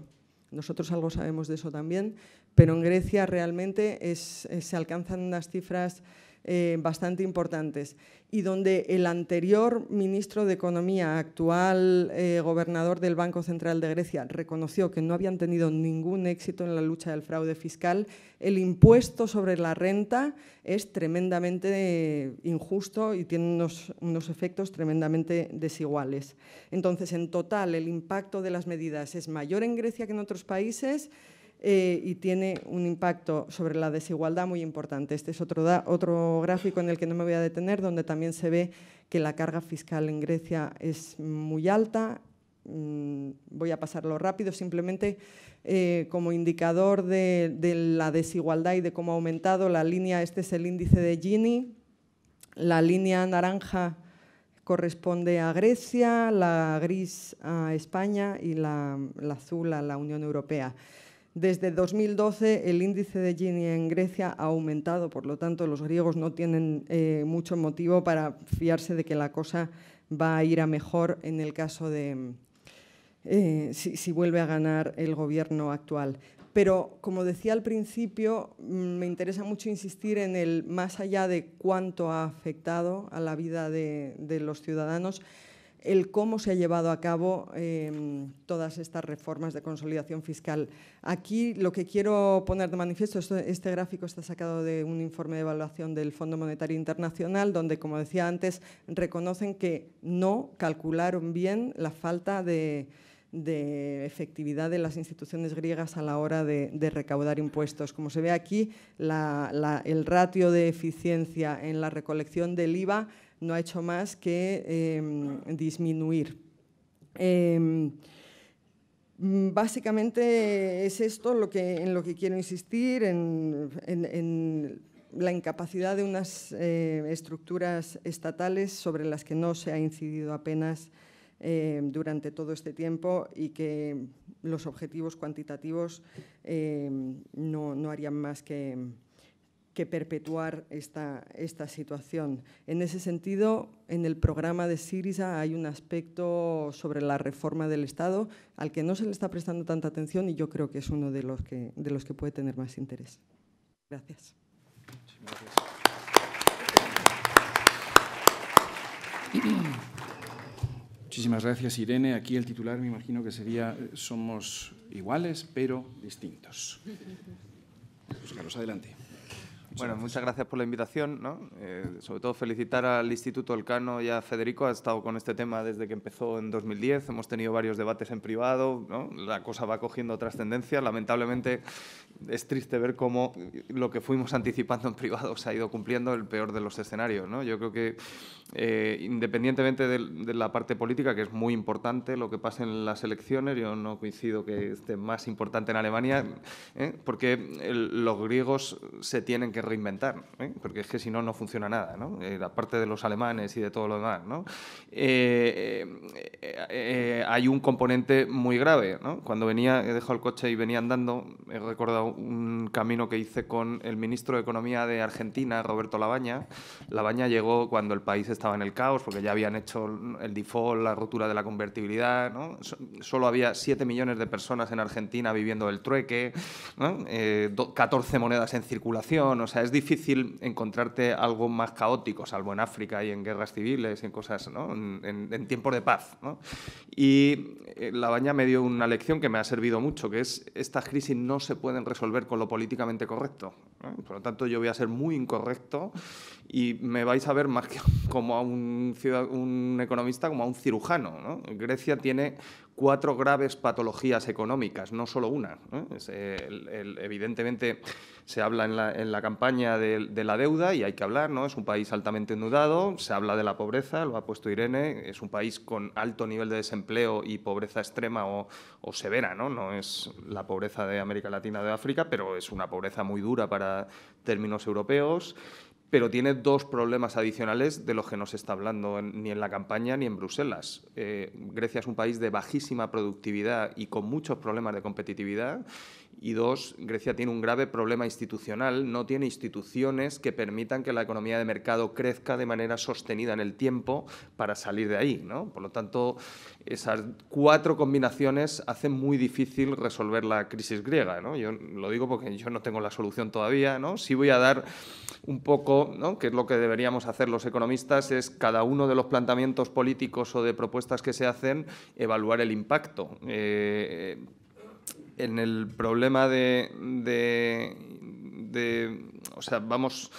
nosotros algo sabemos de eso también, pero en Grecia realmente eh, se alcanzan unas cifras eh, bastante importantes y donde el anterior ministro de Economía, actual eh, gobernador del Banco Central de Grecia, reconoció que no habían tenido ningún éxito en la lucha del fraude fiscal, el impuesto sobre la renta es tremendamente injusto y tiene unos, unos efectos tremendamente desiguales. Entonces, en total, el impacto de las medidas es mayor en Grecia que en otros países eh, y tiene un impacto sobre la desigualdad muy importante. Este es otro, otro gráfico en el que no me voy a detener, donde también se ve que la carga fiscal en Grecia es muy alta. Mm, voy a pasarlo rápido, simplemente eh, como indicador de, la desigualdad y de cómo ha aumentado la línea, este es el índice de Gini, la línea naranja corresponde a Grecia, la gris a España y la azul a la Unión Europea. Desde 2012 el índice de Gini en Grecia ha aumentado, por lo tanto los griegos no tienen eh, mucho motivo para fiarse de que la cosa va a ir a mejor en el caso de eh, si, vuelve a ganar el gobierno actual. Pero, como decía al principio, mm, me interesa mucho insistir en el más allá de cuánto ha afectado a la vida de los ciudadanos, el cómo se ha llevado a cabo em, todas estas reformas de consolidación fiscal. Aquí lo que quiero poner de manifiesto, este gráfico está sacado de un informe de evaluación del Fondo Monetario Internacional, donde, como decía antes, reconocen que no calcularon bien la falta de, efectividad de las instituciones griegas a la hora de, recaudar impuestos. Como se ve aquí, el ratio de eficiencia en la recolección del IVA no ha hecho más que em, disminuir. Em, básicamente es esto en lo que quiero insistir, en, la incapacidad de unas eh, estructuras estatales sobre las que no se ha incidido apenas em, durante todo este tiempo y que los objetivos cuantitativos no, no harían más que que perpetuar esta, esta situación. En ese sentido, en el programa de Sirisa hay un aspecto sobre la reforma del Estado al que no se le está prestando tanta atención y yo creo que es uno de los que, de los que puede tener más interés. Gracias. Muchísimas gracias, Irene. Aquí el titular me imagino que sería eh, Somos iguales pero distintos. adelante. Muchas bueno, gracias. muchas gracias por la invitación. ¿no? Eh, sobre todo felicitar al Instituto Elcano y a Federico. Ha estado con este tema desde que empezó en 2010. Hemos tenido varios debates en privado. ¿no? La cosa va cogiendo trascendencia. Lamentablemente es triste ver cómo lo que fuimos anticipando en privado se ha ido cumpliendo el peor de los escenarios. ¿no? Yo creo que eh, independientemente de, la parte política, que es muy importante, lo que pase en las elecciones, yo no coincido que esté más importante en Alemania, ¿eh? porque los griegos se tienen que reinventar, ¿eh? porque es que si no, no funciona nada, ¿no? Eh, aparte de los alemanes y de todo lo demás. Eh, hay un componente muy grave. Cuando venía, he dejado el coche y venía andando, he recordado un camino que hice con el ministro de Economía de Argentina, Roberto Labaña. Labaña llegó cuando el país estaba en el caos, porque ya habían hecho el default, la rotura de la convertibilidad, ¿no? solo había 7 millones de personas en Argentina viviendo del trueque, ¿no? 14 monedas en circulación, o es difícil encontrarte algo más caótico, salvo en África y en guerras civiles en cosas, ¿no? En, tiempos de paz, Y eh, La Baña me dio una lección que me ha servido mucho, que es estas crisis no se pueden resolver con lo políticamente correcto. Por lo tanto, yo voy a ser muy incorrecto y me vais a ver más que como a un, un economista, como a un cirujano, Grecia tiene cuatro graves patologías económicas, no solo una. Es el, evidentemente se habla en la, campaña de, la deuda y hay que hablar, ¿no? Es un país altamente endeudado, se habla de la pobreza, lo ha puesto Irene, es un país con alto nivel de desempleo y pobreza extrema o, severa, ¿no? No es la pobreza de América Latina o de África, pero es una pobreza muy dura para términos europeos pero tiene dos problemas adicionales de los que no se está hablando ni en la campaña ni en Bruselas. Eh, Grecia es un país de bajísima productividad y con muchos problemas de competitividad. Y dos, Grecia tiene un grave problema institucional, no tiene instituciones que permitan que la economía de mercado crezca de manera sostenida en el tiempo para salir de ahí. ¿no? Por lo tanto, esas cuatro combinaciones hacen muy difícil resolver la crisis griega. Yo lo digo porque yo no tengo la solución todavía. ¿no? Sí voy a dar un poco, ¿no? que es lo que deberíamos hacer los economistas, es cada uno de los planteamientos políticos o de propuestas que se hacen, evaluar el impacto. Eh, en el problema de, o sea, vamos...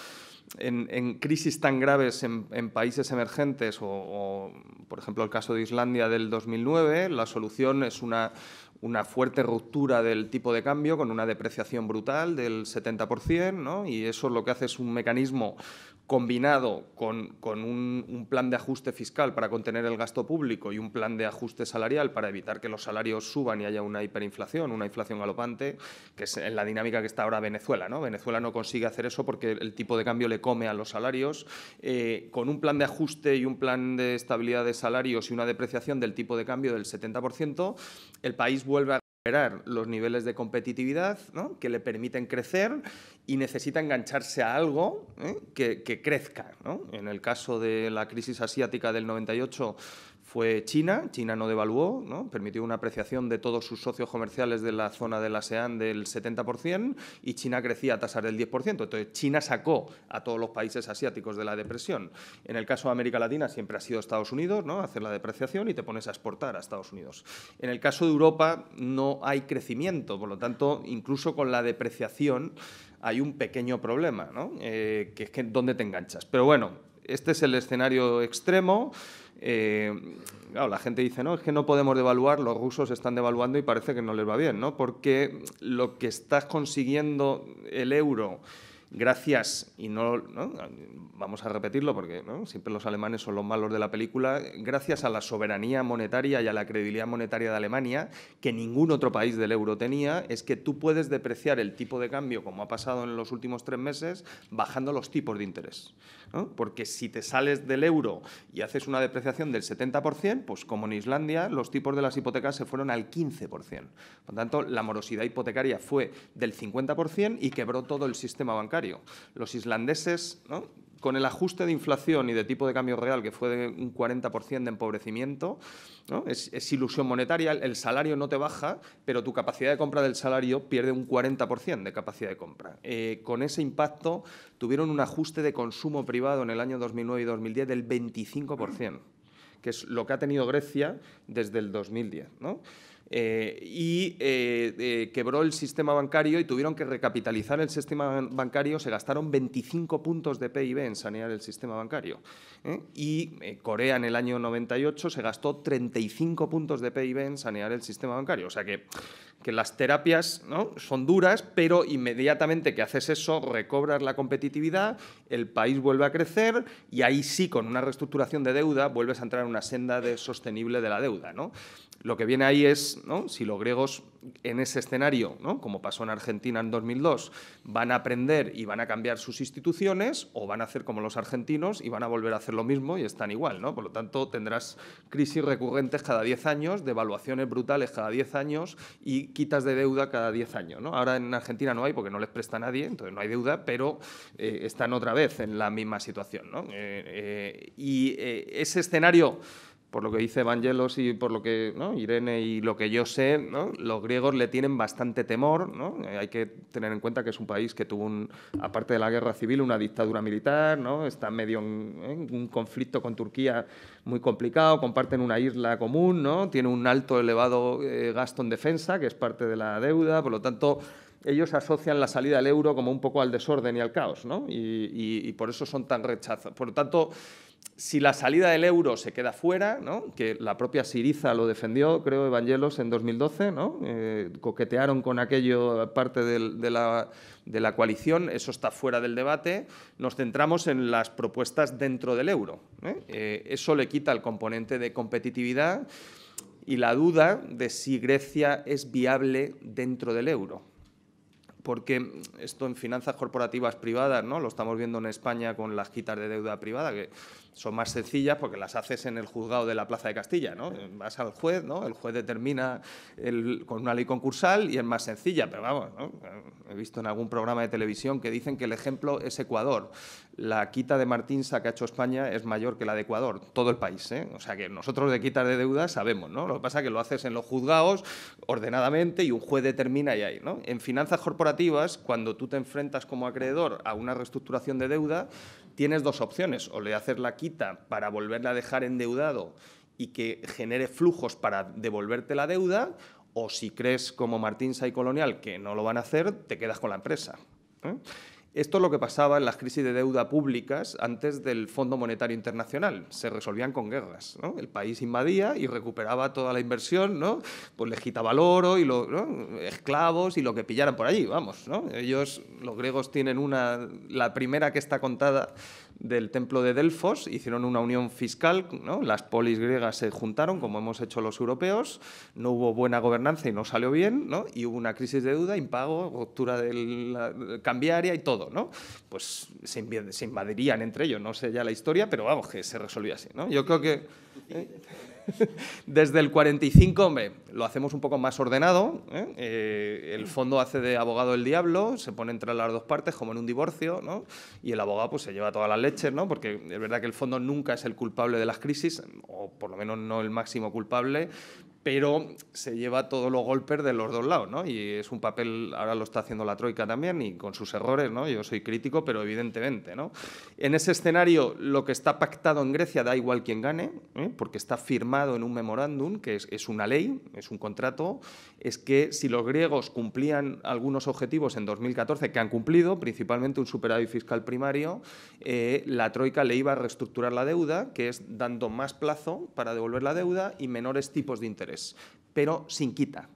En, crisis tan graves en, países emergentes o, por ejemplo, el caso de Islandia del 2009, la solución es una una fuerte ruptura del tipo de cambio con una depreciación brutal del 70%, ¿no? y eso lo que hace es un mecanismo combinado con, un, plan de ajuste fiscal para contener el gasto público y un plan de ajuste salarial para evitar que los salarios suban y haya una hiperinflación, una inflación galopante, que es en la dinámica que está ahora Venezuela. ¿no? Venezuela no consigue hacer eso porque el tipo de cambio le come a los salarios. Eh, con un plan de ajuste y un plan de estabilidad de salarios y una depreciación del tipo de cambio del 70%, el país vuelve a los niveles de competitividad que le permiten crecer y necesita engancharse a algo ¿eh? que, crezca. En el caso de la crisis asiática del 98, fue China. China no devaluó, ¿no? permitió una apreciación de todos sus socios comerciales de la zona de la ASEAN del 70% y China crecía a tasas del 10%. Entonces, China sacó a todos los países asiáticos de la depresión. En el caso de América Latina siempre ha sido Estados Unidos, ¿no? hacer la depreciación y te pones a exportar a Estados Unidos. En el caso de Europa no hay crecimiento, por lo tanto, incluso con la depreciación hay un pequeño problema, ¿no? Eh, que es que dónde te enganchas. Pero bueno, este es el escenario extremo. Eh, la gente dice, no, es que no podemos devaluar, los rusos están devaluando y parece que no les va bien, ¿no? Porque lo que está consiguiendo el euro gracias, y no, vamos a repetirlo porque siempre los alemanes son los malos de la película, gracias a la soberanía monetaria y a la credibilidad monetaria de Alemania, que ningún otro país del euro tenía, es que tú puedes depreciar el tipo de cambio, como ha pasado en los últimos tres meses, bajando los tipos de interés. Porque si te sales del euro y haces una depreciación del 70%, pues como en Islandia, los tipos de las hipotecas se fueron al 15%. Por tanto, la morosidad hipotecaria fue del 50% y quebró todo el sistema bancario. Los islandeses, con el ajuste de inflación y de tipo de cambio real, que fue de un 40% de empobrecimiento, es, ilusión monetaria, el salario no te baja, pero tu capacidad de compra del salario pierde un 40% de capacidad de compra. Eh, con ese impacto tuvieron un ajuste de consumo privado en el año 2009 y 2010 del 25%, que es lo que ha tenido Grecia desde el 2010. ¿no? Eh, y eh, eh, quebró el sistema bancario y tuvieron que recapitalizar el sistema bancario, se gastaron 25 puntos de PIB en sanear el sistema bancario. Y Corea en el año 98 se gastó 35 puntos de PIB en sanear el sistema bancario. O sea que, que las terapias ¿no? son duras, pero inmediatamente que haces eso, recobras la competitividad, el país vuelve a crecer y ahí sí, con una reestructuración de deuda, vuelves a entrar en una senda de sostenible de la deuda. ¿no? Lo que viene ahí es, si los griegos en ese escenario, como pasó en Argentina en 2002, van a aprender y van a cambiar sus instituciones o van a hacer como los argentinos y van a volver a hacer lo mismo y están igual. Por lo tanto, tendrás crisis recurrentes cada 10 años, devaluaciones brutales cada 10 años y quitas de deuda cada 10 años. Ahora en Argentina no hay porque no les presta nadie, entonces no hay deuda, pero eh, están otra vez en la misma situación. Eh, eh, y ese escenario por lo que dice Evangelos y por lo que Irene y lo que yo sé, los griegos le tienen bastante temor. Eh, hay que tener en cuenta que es un país que tuvo, aparte de la guerra civil, una dictadura militar, ¿no? está medio en, un conflicto con Turquía muy complicado, comparten una isla común, ¿no? tiene un alto elevado eh, gasto en defensa, que es parte de la deuda, por lo tanto ellos asocian la salida del euro como un poco al desorden y al caos, y, por eso son tan rechazados. Por lo tanto, si la salida del euro se queda fuera, que la propia Siriza lo defendió, creo, Evangelos en 2012, ¿no? Eh, coquetearon con aquello parte de, la, coalición, eso está fuera del debate, nos centramos en las propuestas dentro del euro. ¿eh? Eh, eso le quita el componente de competitividad y la duda de si Grecia es viable dentro del euro porque esto en finanzas corporativas privadas, ¿no? Lo estamos viendo en España con las quitas de deuda privada, que son más sencillas porque las haces en el juzgado de la Plaza de Castilla, ¿no? Vas al juez, ¿no? El juez determina con una ley concursal y es más sencilla, pero vamos, ¿no? He visto en algún programa de televisión que dicen que el ejemplo es Ecuador. La quita de Martinsa que ha hecho España es mayor que la de Ecuador, todo el país, ¿eh? O sea que nosotros de quitas de deuda sabemos, ¿no? Lo que pasa es que lo haces en los juzgados ordenadamente y un juez determina y ahí, ¿no? En finanzas corporativas cuando tú te enfrentas como acreedor a una reestructuración de deuda, tienes dos opciones. O le haces la quita para volverla a dejar endeudado y que genere flujos para devolverte la deuda, o si crees como Martín y Colonial que no lo van a hacer, te quedas con la empresa. ¿eh? Esto es lo que pasaba en las crisis de deuda públicas antes del Fondo Monetario Internacional. Se resolvían con guerras. El país invadía y recuperaba toda la inversión, ¿no? pues les quitaba el oro y los esclavos y lo que pillaran por allí. Vamos, ¿no? ellos, los griegos tienen una, la primera que está contada del templo de Delfos, hicieron una unión fiscal, ¿no? las polis griegas se juntaron, como hemos hecho los europeos, no hubo buena gobernanza y no salió bien, ¿no? y hubo una crisis de deuda, impago, ruptura del, cambiaria y todo. ¿no? Pues se, invadirían entre ellos, no sé ya la historia, pero vamos, que se resolvió así. ¿no? Yo creo que... ¿eh? Desde el 45, lo hacemos un poco más ordenado. ¿eh? Eh, el fondo hace de abogado el diablo, se pone entre las dos partes, como en un divorcio, ¿no? Y el abogado pues, se lleva todas las leches, ¿no? Porque es verdad que el fondo nunca es el culpable de las crisis, o por lo menos no el máximo culpable, pero se lleva todo los golpes de los dos lados, ¿no? Y es un papel, ahora lo está haciendo la Troika también, y con sus errores, ¿no? Yo soy crítico, pero evidentemente, ¿no? En ese escenario, lo que está pactado en Grecia da igual quien gane, ¿eh? porque está firmado en un memorándum, que es, una ley, es un contrato, es que si los griegos cumplían algunos objetivos en 2014, que han cumplido, principalmente un superávit fiscal primario, eh, la Troika le iba a reestructurar la deuda, que es dando más plazo para devolver la deuda y menores tipos de interés pero sin quita.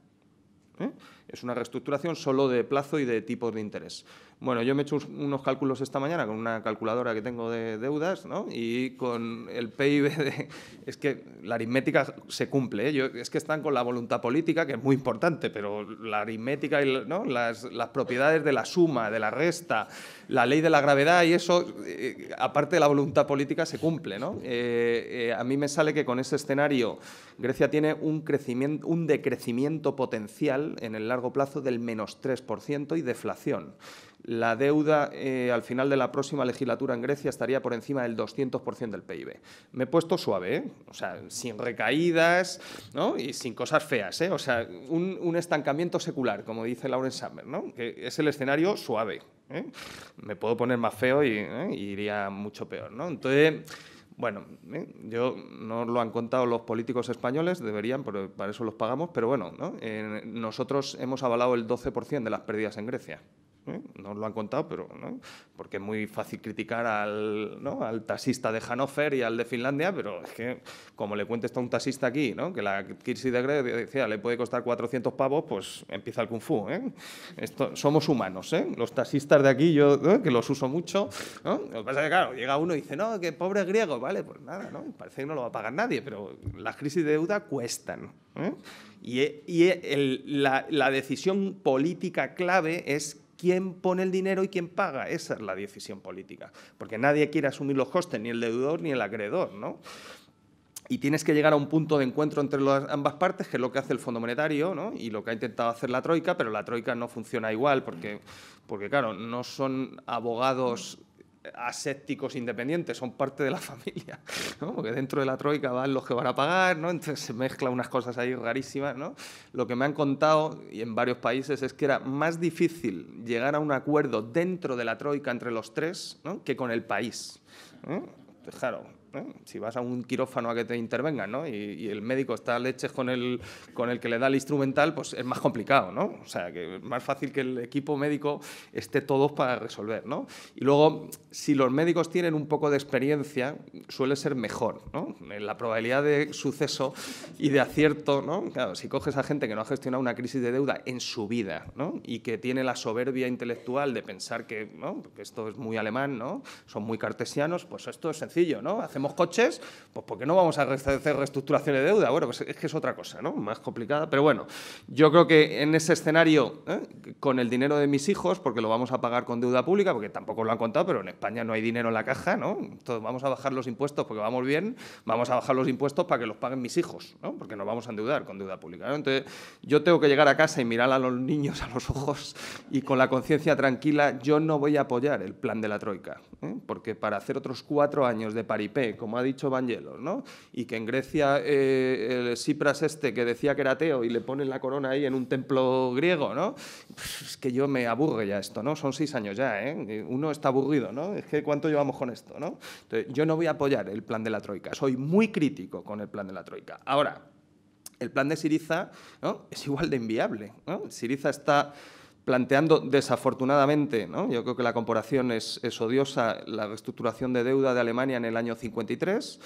¿eh? Es una reestructuración solo de plazo y de tipos de interés. Bueno, yo me he hecho unos cálculos esta mañana con una calculadora que tengo de deudas, ¿no? Y con el PIB de... Es que la aritmética se cumple, ¿eh? es que están con la voluntad política, que es muy importante, pero la aritmética y las, propiedades de la suma, de la resta, la ley de la gravedad y eso, eh, aparte de la voluntad política, se cumple, eh, a mí me sale que con ese escenario Grecia tiene un, crecimiento, un decrecimiento potencial en el largo plazo del menos 3% y deflación la deuda eh, al final de la próxima legislatura en Grecia estaría por encima del 200% del PIB. Me he puesto suave, ¿eh? o sea, sin recaídas ¿no? y sin cosas feas, ¿eh? o sea, un, estancamiento secular, como dice Lauren Summer, ¿no? que es el escenario suave. ¿eh? Me puedo poner más feo y, iría mucho peor. ¿no? Entonces. Bueno, yo no lo han contado los políticos españoles, deberían, pero para eso los pagamos, pero bueno, nosotros hemos avalado el 12% de las pérdidas en Grecia. ¿eh? no lo han contado, pero ¿no? porque es muy fácil criticar al, ¿no? al taxista de Hannover y al de Finlandia, pero es que como le cuentes a un taxista aquí, ¿no? que la crisis de Grecia decía, le puede costar 400 pavos, pues empieza el kung fu. ¿eh? Esto, somos humanos, ¿eh? los taxistas de aquí, yo que los uso mucho, lo que pasa es que claro, llega uno y dice, no, que pobre griego, vale, pues nada, ¿no? parece que no lo va a pagar nadie, pero las crisis de deuda cuestan. Y, e, y el, la, la decisión política clave es quién pone el dinero y quién paga. Esa es la decisión política, porque nadie quiere asumir los costes, ni el deudor ni el acreedor, ¿no? Y tienes que llegar a un punto de encuentro entre las, ambas partes, que es lo que hace el Fondo Monetario ¿no? y lo que ha intentado hacer la Troika, pero la Troika no funciona igual, porque, porque claro, no son abogados asépticos independientes, son parte de la familia, porque dentro de la troika van los que van a pagar, ¿no? entonces se mezclan unas cosas ahí rarísimas. Lo que me han contado, y en varios países, es que era más difícil llegar a un acuerdo dentro de la troika entre los tres que con el país. Si vas a un quirófano a que te intervengan ¿no? y, el médico está a leches con el, con el que le da el instrumental, pues es más complicado, ¿no? O sea, que es más fácil que el equipo médico esté todos para resolver, ¿no? Y luego, si los médicos tienen un poco de experiencia, suele ser mejor, ¿no? La probabilidad de suceso y de acierto, ¿no? Claro, si coges a gente que no ha gestionado una crisis de deuda en su vida, ¿no? Y que tiene la soberbia intelectual de pensar que, ¿no? esto es muy alemán, ¿no? Son muy cartesianos, pues esto es sencillo, ¿no? hacemos coches, pues ¿por qué no vamos a hacer reestructuración de deuda? Bueno, pues es que es otra cosa, ¿no? Más complicada. Pero bueno, yo creo que en ese escenario, ¿eh? con el dinero de mis hijos, porque lo vamos a pagar con deuda pública, porque tampoco lo han contado, pero en España no hay dinero en la caja, ¿no? Entonces vamos a bajar los impuestos porque vamos bien, vamos a bajar los impuestos para que los paguen mis hijos, ¿no? Porque nos vamos a endeudar con deuda pública, Entonces yo tengo que llegar a casa y mirar a los niños a los ojos y con la conciencia tranquila, yo no voy a apoyar el plan de la Troika, ¿eh? porque para hacer otros cuatro años de paripé como ha dicho Vangelos, ¿no? y que en Grecia eh, el Cipras este que decía que era ateo y le ponen la corona ahí en un templo griego, ¿no? es que yo me aburre ya esto, ¿no? son seis años ya, ¿eh? uno está aburrido, ¿no? es que cuánto llevamos con esto. ¿no? yo no voy a apoyar el plan de la Troika, soy muy crítico con el plan de la Troika. Ahora, el plan de Siriza es igual de inviable. Siriza está planteando desafortunadamente, yo creo que la comparación es, odiosa, la reestructuración de deuda de Alemania en el año 53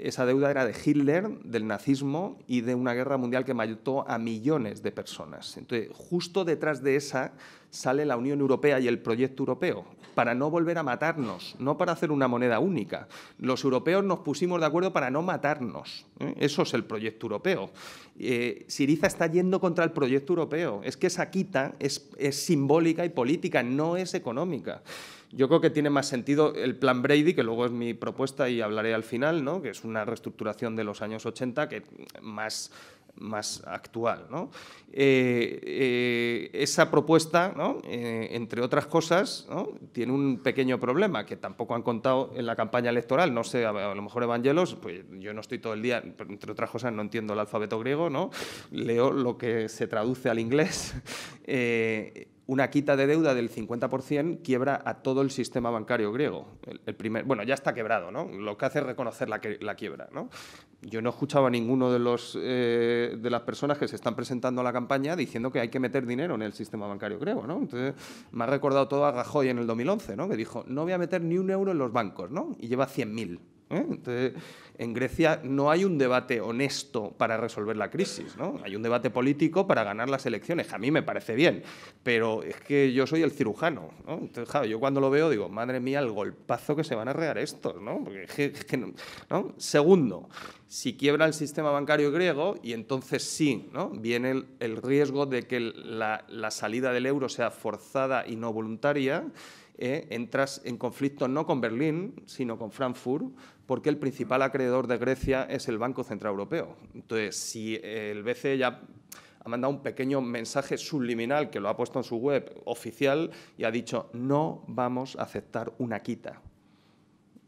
esa deuda era de Hitler, del nazismo y de una guerra mundial que mató a millones de personas. Entonces, justo detrás de esa sale la Unión Europea y el proyecto europeo, para no volver a matarnos, no para hacer una moneda única. Los europeos nos pusimos de acuerdo para no matarnos. ¿eh? Eso es el proyecto europeo. Eh, Siriza está yendo contra el proyecto europeo. Es que esa quita es, es simbólica y política, no es económica. Yo creo que tiene más sentido el plan Brady, que luego es mi propuesta y hablaré al final, ¿no? que es una reestructuración de los años 80 que más más actual. ¿no? Eh, eh, esa propuesta, ¿no? Eh, entre otras cosas, tiene un pequeño problema que tampoco han contado en la campaña electoral. No sé, a lo mejor Evangelos, pues yo no estoy todo el día, entre otras cosas no entiendo el alfabeto griego, ¿no? leo lo que se traduce al inglés. una quita de deuda del 50% quiebra a todo el sistema bancario griego. El, primer, bueno, ya está quebrado, ¿no? Lo que hace es reconocer la, quiebra, ¿no? Yo no escuchaba a ninguno de, los, eh, de las personas que se están presentando a la campaña diciendo que hay que meter dinero en el sistema bancario griego, ¿no? Entonces, me ha recordado todo a Rajoy en el 2011, ¿no? Que dijo, no voy a meter ni un euro en los bancos, ¿no? Y lleva 100.000. ¿eh? Entonces, en Grecia no hay un debate honesto para resolver la crisis, ¿no? hay un debate político para ganar las elecciones. A mí me parece bien, pero es que yo soy el cirujano. ¿no? Entonces, yo cuando lo veo digo, madre mía, el golpazo que se van a regar estos. ¿no? Segundo, si quiebra el sistema bancario griego, y entonces sí, ¿no? viene el, riesgo de que la, salida del euro sea forzada y no voluntaria. ¿eh? entras en conflicto no con Berlín, sino con Frankfurt, porque el principal acreedor de Grecia es el Banco Central Europeo. Entonces, si el BCE ya ha mandado un pequeño mensaje subliminal que lo ha puesto en su web oficial y ha dicho, no vamos a aceptar una quita.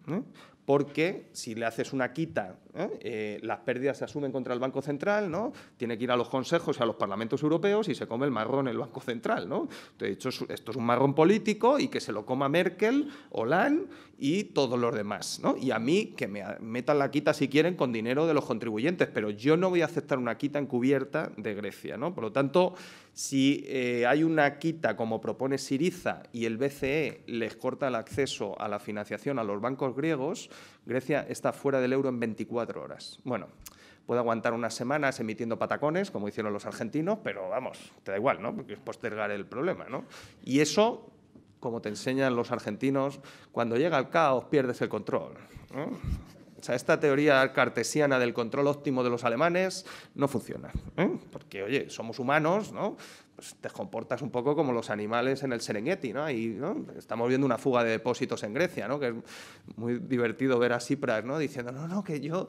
¿eh? Porque si le haces una quita ¿eh? Eh, las pérdidas se asumen contra el Banco Central, ¿no? Tiene que ir a los consejos y a los parlamentos europeos y se come el marrón el Banco Central, ¿no? De hecho, esto es un marrón político y que se lo coma Merkel, Hollande y todos los demás, ¿no? Y a mí que me metan la quita si quieren con dinero de los contribuyentes, pero yo no voy a aceptar una quita encubierta de Grecia, ¿no? Por lo tanto, si eh, hay una quita como propone Siriza y el BCE les corta el acceso a la financiación a los bancos griegos, Grecia está fuera del euro en 24 horas. Bueno, puedo aguantar unas semanas emitiendo patacones, como hicieron los argentinos, pero vamos, te da igual, ¿no? Porque es postergar el problema, ¿no? Y eso, como te enseñan los argentinos, cuando llega el caos pierdes el control. O sea, esta teoría cartesiana del control óptimo de los alemanes no funciona, ¿eh? porque, oye, somos humanos, ¿no? Pues, te comportas un poco como los animales en el Serengeti, ¿no? Y, Estamos viendo una fuga de depósitos en Grecia, ¿no? Que es muy divertido ver a Cipras, ¿no? Diciendo, no, no, que yo,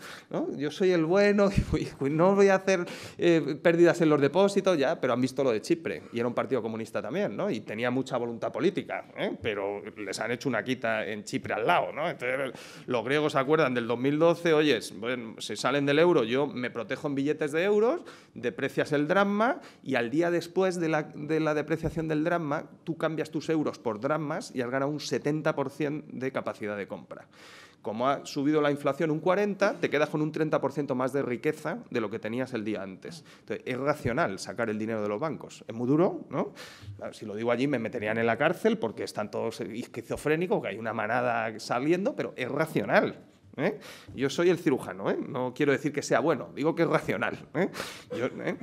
yo soy el bueno, pues, no voy a hacer eh, pérdidas en los depósitos, ya, pero han visto lo de Chipre, y era un partido comunista también, ¿no? Y tenía mucha voluntad política, ¿eh? pero les han hecho una quita en Chipre al lado, ¿no? Entonces, los griegos se acuerdan del 2012, oye, bueno, se salen del euro, yo me protejo en billetes de euros, deprecias el drama, y al día después de la, depreciación del drama, tú cambias tus euros por dramas y has ganado un 70% de capacidad de compra. Como ha subido la inflación un 40%, te quedas con un 30% más de riqueza de lo que tenías el día antes. Entonces, es racional sacar el dinero de los bancos. Es muy duro, ¿no? Si lo digo allí me meterían en la cárcel porque están todos esquizofrénicos, que hay una manada saliendo, pero es racional. ¿eh? Yo soy el cirujano, ¿eh? no quiero decir que sea bueno, digo que es racional. ¿eh? ¿eh?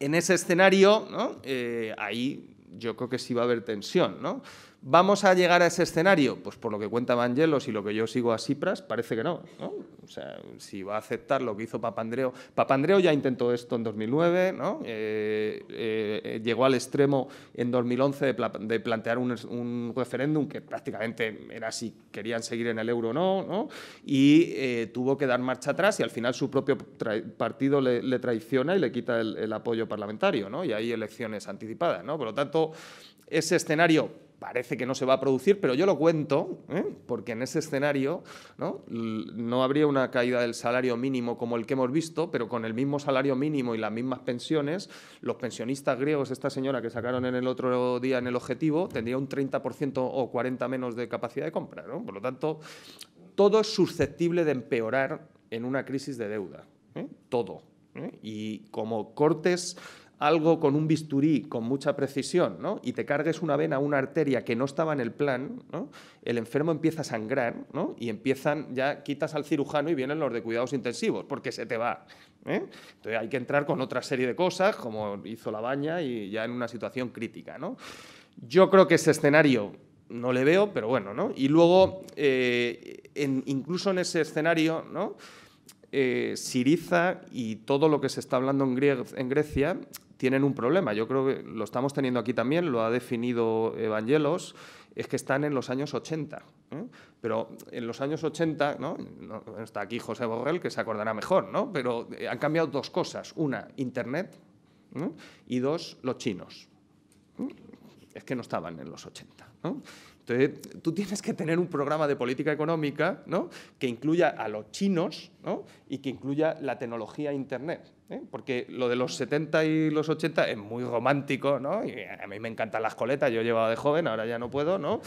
en ese escenario, ¿no? Eh, ahí yo creo que sí va a haber tensión, ¿no? ¿Vamos a llegar a ese escenario? Pues por lo que cuenta Vangelos y lo que yo sigo a Cipras, parece que no, O sea, si va a aceptar lo que hizo Papandreou... Papandreo ya intentó esto en 2009, ¿no? Eh, eh, eh, llegó al extremo en 2011 de, plantear un, referéndum que prácticamente era si querían seguir en el euro o no, ¿no? Y tuvo que dar marcha atrás y al final su propio partido le, traiciona y le quita el, apoyo parlamentario, ¿no? Y hay elecciones anticipadas, ¿no? Por lo tanto, ese escenario parece que no se va a producir, pero yo lo cuento, ¿eh? porque en ese escenario ¿no? habría una caída del salario mínimo como el que hemos visto, pero con el mismo salario mínimo y las mismas pensiones, los pensionistas griegos, esta señora que sacaron en el otro día en el objetivo, tendría un 30% o 40% menos de capacidad de compra. Por lo tanto, todo es susceptible de empeorar en una crisis de deuda, ¿eh? todo. ¿eh? Y como cortes algo con un bisturí con mucha precisión ¿no? y te cargues una vena, una arteria que no estaba en el plan, el enfermo empieza a sangrar ¿no? y empiezan, ya quitas al cirujano y vienen los de cuidados intensivos, porque se te va. ¿eh? Entonces hay que entrar con otra serie de cosas, como hizo la baña y ya en una situación crítica. ¿no? Yo creo que ese escenario no le veo, pero bueno, ¿no? Y luego, eh, incluso en ese escenario, ¿no? Eh, Siriza y todo lo que se está hablando en, en Grecia tienen un problema. Yo creo que lo estamos teniendo aquí también, lo ha definido Evangelos, es que están en los años 80. ¿eh? Pero en los años 80, ¿no? está aquí José Borrell, que se acordará mejor, ¿no? pero eh, han cambiado dos cosas. Una, Internet, y dos, los chinos. Es que no estaban en los 80. ¿no? Entonces, tú tienes que tener un programa de política económica ¿no? que incluya a los chinos ¿no? y que incluya la tecnología Internet. ¿eh? porque lo de los 70 y los 80 es muy romántico, ¿no? Y a mí me encantan las coletas, yo llevaba de joven, ahora ya no puedo, ¿no?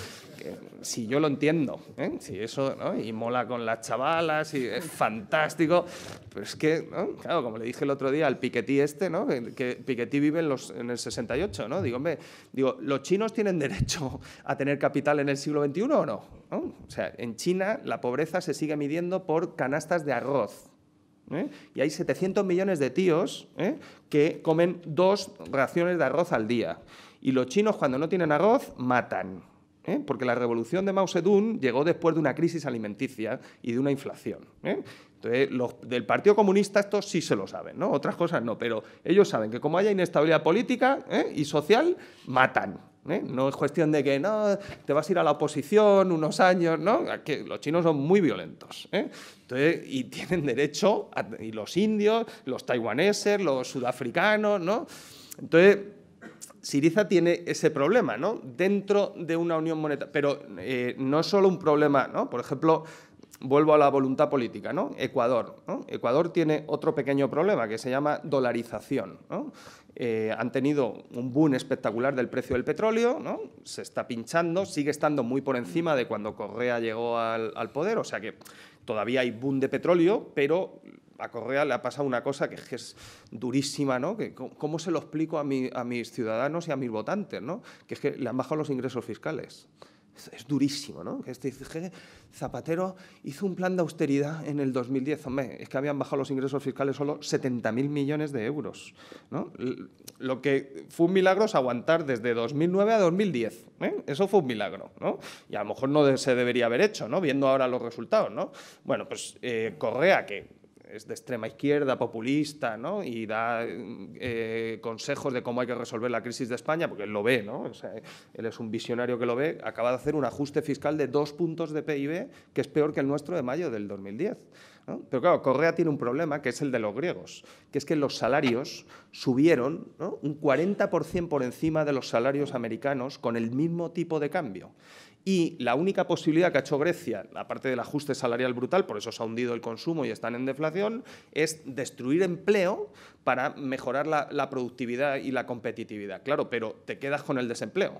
si yo lo entiendo, ¿eh? si eso, ¿no? Y mola con las chavalas, y es fantástico, pero es que, ¿no? claro, como le dije el otro día al Piquetí este, ¿no? Que, Piquetí vive en, los, en el 68, ¿no? Digo, hombre, digo, ¿los chinos tienen derecho a tener capital en el siglo XXI o no? ¿No? O sea, en China la pobreza se sigue midiendo por canastas de arroz, ¿eh? y hay 700 millones de tíos ¿eh? que comen dos raciones de arroz al día. Y los chinos cuando no tienen arroz matan, ¿eh? porque la revolución de Mao Zedong llegó después de una crisis alimenticia y de una inflación. Entonces, del Partido Comunista esto sí se lo saben, ¿no? otras cosas no, pero ellos saben que como haya inestabilidad política y social, matan. ¿eh? No es cuestión de que no, te vas a ir a la oposición unos años, ¿no? Que los chinos son muy violentos. ¿eh? Entonces, y tienen derecho, y los indios, los taiwaneses, los sudafricanos, ¿no? Entonces, Siriza tiene ese problema, ¿no? Dentro de una unión monetaria. Pero eh, no es solo un problema, ¿no? Por ejemplo, vuelvo a la voluntad política, ¿no? Ecuador. Ecuador tiene otro pequeño problema que se llama dolarización. Eh, han tenido un boom espectacular del precio del petróleo, ¿no? se está pinchando, sigue estando muy por encima de cuando Correa llegó al, poder, o sea que todavía hay boom de petróleo, pero a Correa le ha pasado una cosa que es durísima, Que, ¿Cómo se lo explico a, mis ciudadanos y a mis votantes? ¿no? Que es que le han bajado los ingresos fiscales es, durísimo, ¿no? Que este dice Zapatero hizo un plan de austeridad en el 2010, hombre, es que habían bajado los ingresos fiscales solo 70.000 millones de euros, ¿no? Lo que fue un milagro es aguantar desde 2009 a 2010, ¿eh? Eso fue un milagro, ¿no? Y a lo mejor no se debería haber hecho, ¿no? Viendo ahora los resultados, ¿no? Bueno, pues eh, Correa, que es de extrema izquierda, populista, ¿no? y da eh, consejos de cómo hay que resolver la crisis de España, porque él lo ve, ¿no? él es un visionario que lo ve, acaba de hacer un ajuste fiscal de dos puntos de PIB, que es peor que el nuestro de mayo del 2010. Pero claro, Correa tiene un problema, que es el de los griegos, que es que los salarios subieron un 40% por encima de los salarios americanos con el mismo tipo de cambio. Y la única posibilidad que ha hecho Grecia, aparte del ajuste salarial brutal, por eso se ha hundido el consumo y están en deflación, es destruir empleo para mejorar la, productividad y la competitividad. Claro, pero te quedas con el desempleo.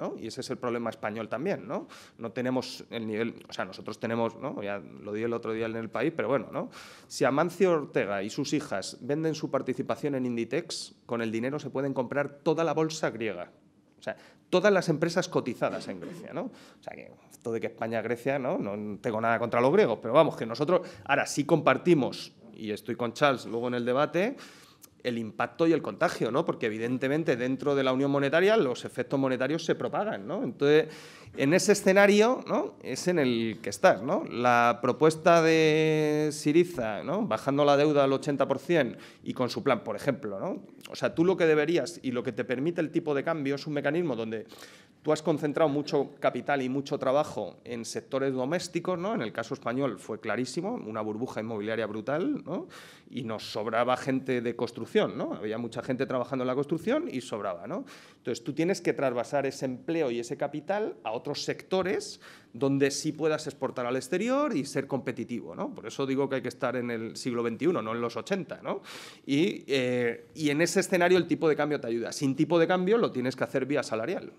¿no? Y ese es el problema español también, ¿no? No tenemos el nivel, o sea, nosotros tenemos, ¿no? Ya lo di el otro día en el país, pero bueno, ¿no? Si Amancio Ortega y sus hijas venden su participación en Inditex, con el dinero se pueden comprar toda la bolsa griega. O sea, todas las empresas cotizadas en Grecia. ¿no? O sea, que esto de que España Grecia, ¿no? no tengo nada contra los griegos, pero vamos, que nosotros ahora sí compartimos, y estoy con Charles luego en el debate, el impacto y el contagio, ¿no? Porque evidentemente dentro de la unión monetaria los efectos monetarios se propagan, ¿no? Entonces, en ese escenario, ¿no? Es en el que estás, ¿no? La propuesta de Siriza, ¿no? Bajando la deuda al 80% y con su plan, por ejemplo, ¿no? O sea, tú lo que deberías y lo que te permite el tipo de cambio es un mecanismo donde Tú has concentrado mucho capital y mucho trabajo en sectores domésticos, ¿no? En el caso español fue clarísimo, una burbuja inmobiliaria brutal, ¿no? Y nos sobraba gente de construcción, ¿no? Había mucha gente trabajando en la construcción y sobraba, ¿no? Entonces tú tienes que trasvasar ese empleo y ese capital a otros sectores donde sí puedas exportar al exterior y ser competitivo, ¿no? Por eso digo que hay que estar en el siglo XXI, no en los 80, ¿no? Y, eh, y en ese escenario el tipo de cambio te ayuda. Sin tipo de cambio lo tienes que hacer vía salarial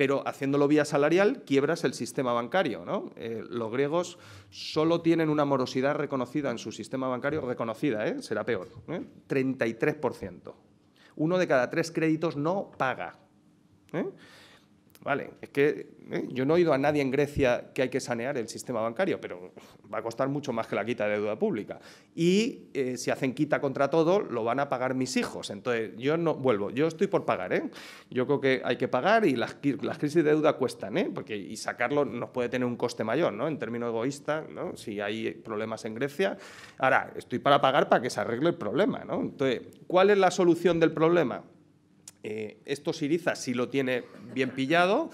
pero haciéndolo vía salarial quiebras el sistema bancario. Eh, los griegos solo tienen una morosidad reconocida en su sistema bancario, reconocida, ¿eh? será peor, 33%. ¿eh? Uno de cada tres créditos no paga. ¿eh? Vale, es que eh, yo no he oído a nadie en Grecia que hay que sanear el sistema bancario, pero va a costar mucho más que la quita de deuda pública. Y eh, si hacen quita contra todo, lo van a pagar mis hijos. Entonces, yo no vuelvo, yo estoy por pagar. ¿eh? Yo creo que hay que pagar y las, crisis de deuda cuestan, porque y sacarlo nos puede tener un coste mayor, ¿no? en términos egoístas, ¿no? si hay problemas en Grecia. Ahora, estoy para pagar para que se arregle el problema. ¿no? Entonces, ¿cuál es la solución del problema? Eh, esto Siriza si lo tiene bien pillado,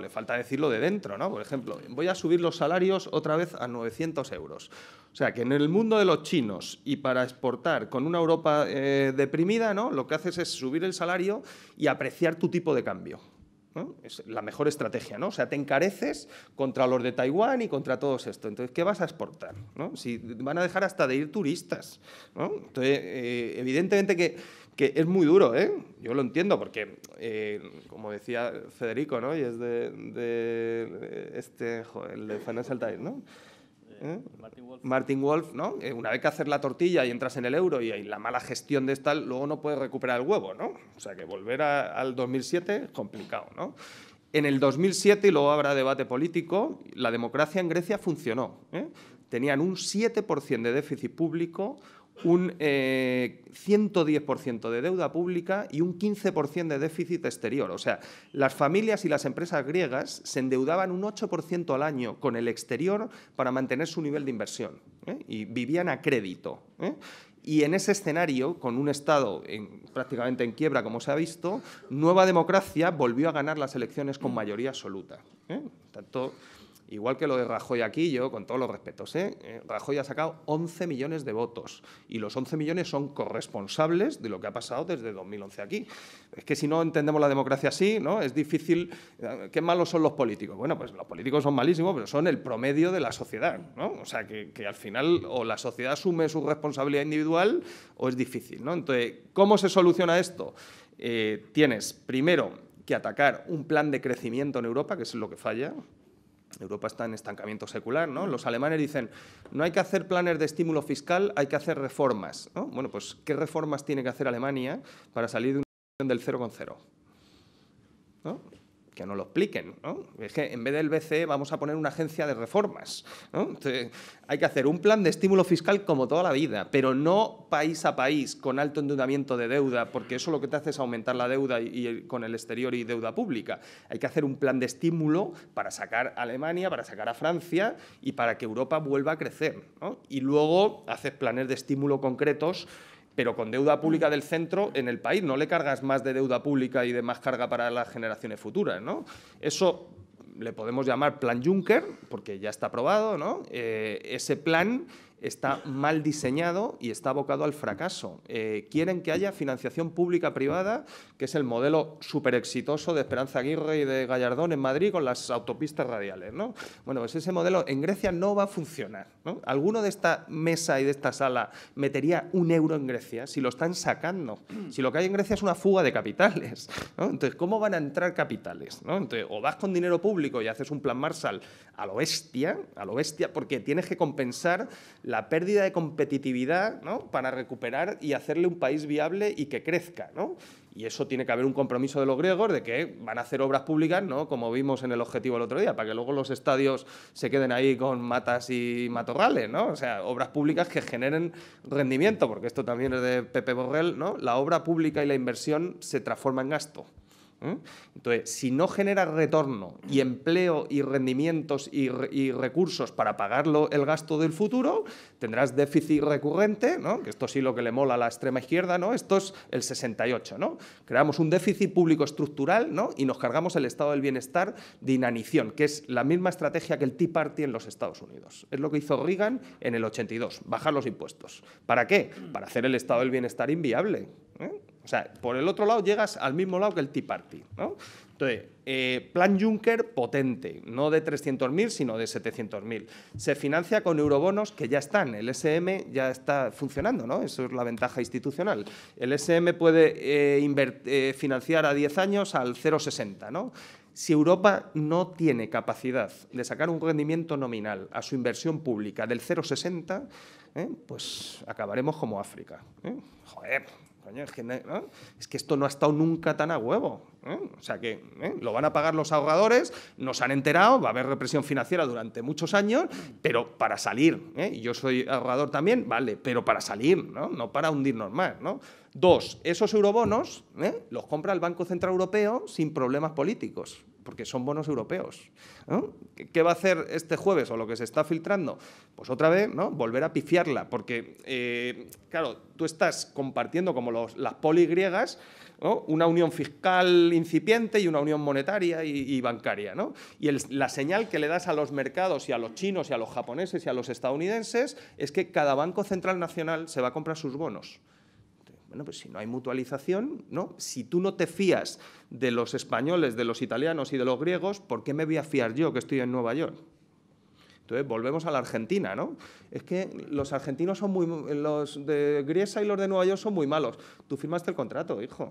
le falta decirlo de dentro, ¿no? Por ejemplo, voy a subir los salarios otra vez a 900 euros. O sea, que en el mundo de los chinos y para exportar con una Europa eh, deprimida, ¿no? Lo que haces es subir el salario y apreciar tu tipo de cambio. Es la mejor estrategia, ¿no? O sea, te encareces contra los de Taiwán y contra todos esto. Entonces, ¿qué vas a exportar? Si van a dejar hasta de ir turistas, Entonces, eh, evidentemente que que es muy duro, ¿eh? Yo lo entiendo porque, eh, como decía Federico, ¿no? Y es de, este, el de Financial Times, ¿no? Eh, ¿Eh? Martin, Wolf. ¿no? una vez que haces la tortilla y entras en el euro y, hay la mala gestión de esta, luego no puedes recuperar el huevo, ¿no? O sea, que volver al 2007 es complicado, ¿no? En el 2007, y luego habrá debate político, la democracia en Grecia funcionó. Tenían un 7% de déficit público, un 110% eh, de deuda pública y un 15% de déficit exterior. O sea, las familias y las empresas griegas se endeudaban un 8% al año con el exterior para mantener su nivel de inversión ¿eh? y vivían a crédito. ¿eh? Y en ese escenario, con un Estado prácticamente en quiebra, como se ha visto, Nueva Democracia volvió a ganar las elecciones con mayoría absoluta. Tanto Igual que lo de Rajoy aquí, yo, con todos los respetos, ¿eh? eh Rajoy ha sacado 11 millones de votos y los 11 millones son corresponsables de lo que ha pasado desde 2011 aquí. Es que si no entendemos la democracia así, ¿no? Es difícil... Eh, ¿Qué malos son los políticos? Bueno, pues los políticos son malísimos, pero son el promedio de la sociedad, ¿no? O sea, que, al final o la sociedad asume su responsabilidad individual o es difícil, ¿no? Entonces, ¿cómo se soluciona esto? Eh, tienes, primero, que atacar un plan de crecimiento en Europa, que es lo que falla, Europa está en estancamiento secular, ¿no? Los alemanes dicen, no hay que hacer planes de estímulo fiscal, hay que hacer reformas, Bueno, pues, ¿qué reformas tiene que hacer Alemania para salir de una situación del 0,0? ¿No? que no lo expliquen. en vez del BCE vamos a poner una agencia de reformas. hay que hacer un plan de estímulo fiscal como toda la vida, pero no país a país con alto endeudamiento de deuda, porque eso lo que te hace es aumentar la deuda y, con el exterior y deuda pública. Hay que hacer un plan de estímulo para sacar a Alemania, para sacar a Francia y para que Europa vuelva a crecer. Y luego haces planes de estímulo concretos pero con deuda pública mm. del centro en el país. No le cargas más de deuda pública y de más carga para las generaciones futuras, ¿no? Eso le podemos llamar plan Juncker, porque ya está aprobado, ¿no? Eh, ese plan está mal diseñado y está abocado al fracaso. Eh, quieren que haya financiación pública-privada, que es el modelo súper exitoso de Esperanza Aguirre y de Gallardón en Madrid con las autopistas radiales. ¿no? Bueno, pues ese modelo en Grecia no va a funcionar. ¿Alguno de esta mesa y de esta sala metería un euro en Grecia si lo están sacando? Si lo que hay en Grecia es una fuga de capitales. Entonces, ¿cómo van a entrar capitales? ¿no? Entonces, o vas con dinero público y haces un plan Marshall a lo bestia, a lo bestia, porque tienes que compensar la pérdida de competitividad para recuperar y hacerle un país viable y que crezca. Y eso tiene que haber un compromiso de los griegos de que van a hacer obras públicas, ¿no? como vimos en el objetivo el otro día, para que luego los estadios se queden ahí con matas y matorrales. ¿no? O sea, obras públicas que generen rendimiento, porque esto también es de Pepe Borrell. ¿no? La obra pública y la inversión se transforman en gasto. ¿Mm? Entonces, si no genera retorno y empleo y rendimientos y, recursos para pagarlo el gasto del futuro, tendrás déficit recurrente, ¿no? que esto sí lo que le mola a la extrema izquierda, ¿no? esto es el 68. ¿no? Creamos un déficit público estructural ¿no? y nos cargamos el estado del bienestar de inanición, que es la misma estrategia que el Tea Party en los Estados Unidos. Es lo que hizo Reagan en el 82, bajar los impuestos. ¿Para qué? Para hacer el estado del bienestar inviable. ¿eh? O sea, por el otro lado llegas al mismo lado que el Tea Party. ¿no? Entonces, eh, plan Juncker potente, no de 300.000, sino de 700.000. Se financia con eurobonos que ya están, el SM ya está funcionando, ¿no? Eso es la ventaja institucional. El SM puede eh, eh, financiar a 10 años al 0,60, ¿no? Si Europa no tiene capacidad de sacar un rendimiento nominal a su inversión pública del 0,60, pues acabaremos como África. Joder, es, que, esto no ha estado nunca tan a huevo. ¿eh? O sea que ¿eh? lo van a pagar los ahorradores, nos han enterado, va a haber represión financiera durante muchos años, pero para salir, ¿eh? y yo soy ahorrador también, vale, pero para salir, no, no para hundirnos más. ¿no? Dos, esos eurobonos los compra el Banco Central Europeo sin problemas políticos porque son bonos europeos. ¿Qué va a hacer este jueves o lo que se está filtrando? Pues otra vez, ¿no? Volver a pifiarla, porque, eh, claro, tú estás compartiendo como las poligriegas una unión fiscal incipiente y una unión monetaria y, bancaria. Y la señal que le das a los mercados y a los chinos y a los japoneses y a los estadounidenses es que cada Banco Central Nacional se va a comprar sus bonos. Bueno, pues si no hay mutualización, ¿no? Si tú no te fías de los españoles, de los italianos y de los griegos, ¿por qué me voy a fiar yo que estoy en Nueva York? Entonces, volvemos a la Argentina, ¿no? Es que los argentinos son muy... Los de Griesa y los de Nueva York son muy malos. Tú firmaste el contrato, hijo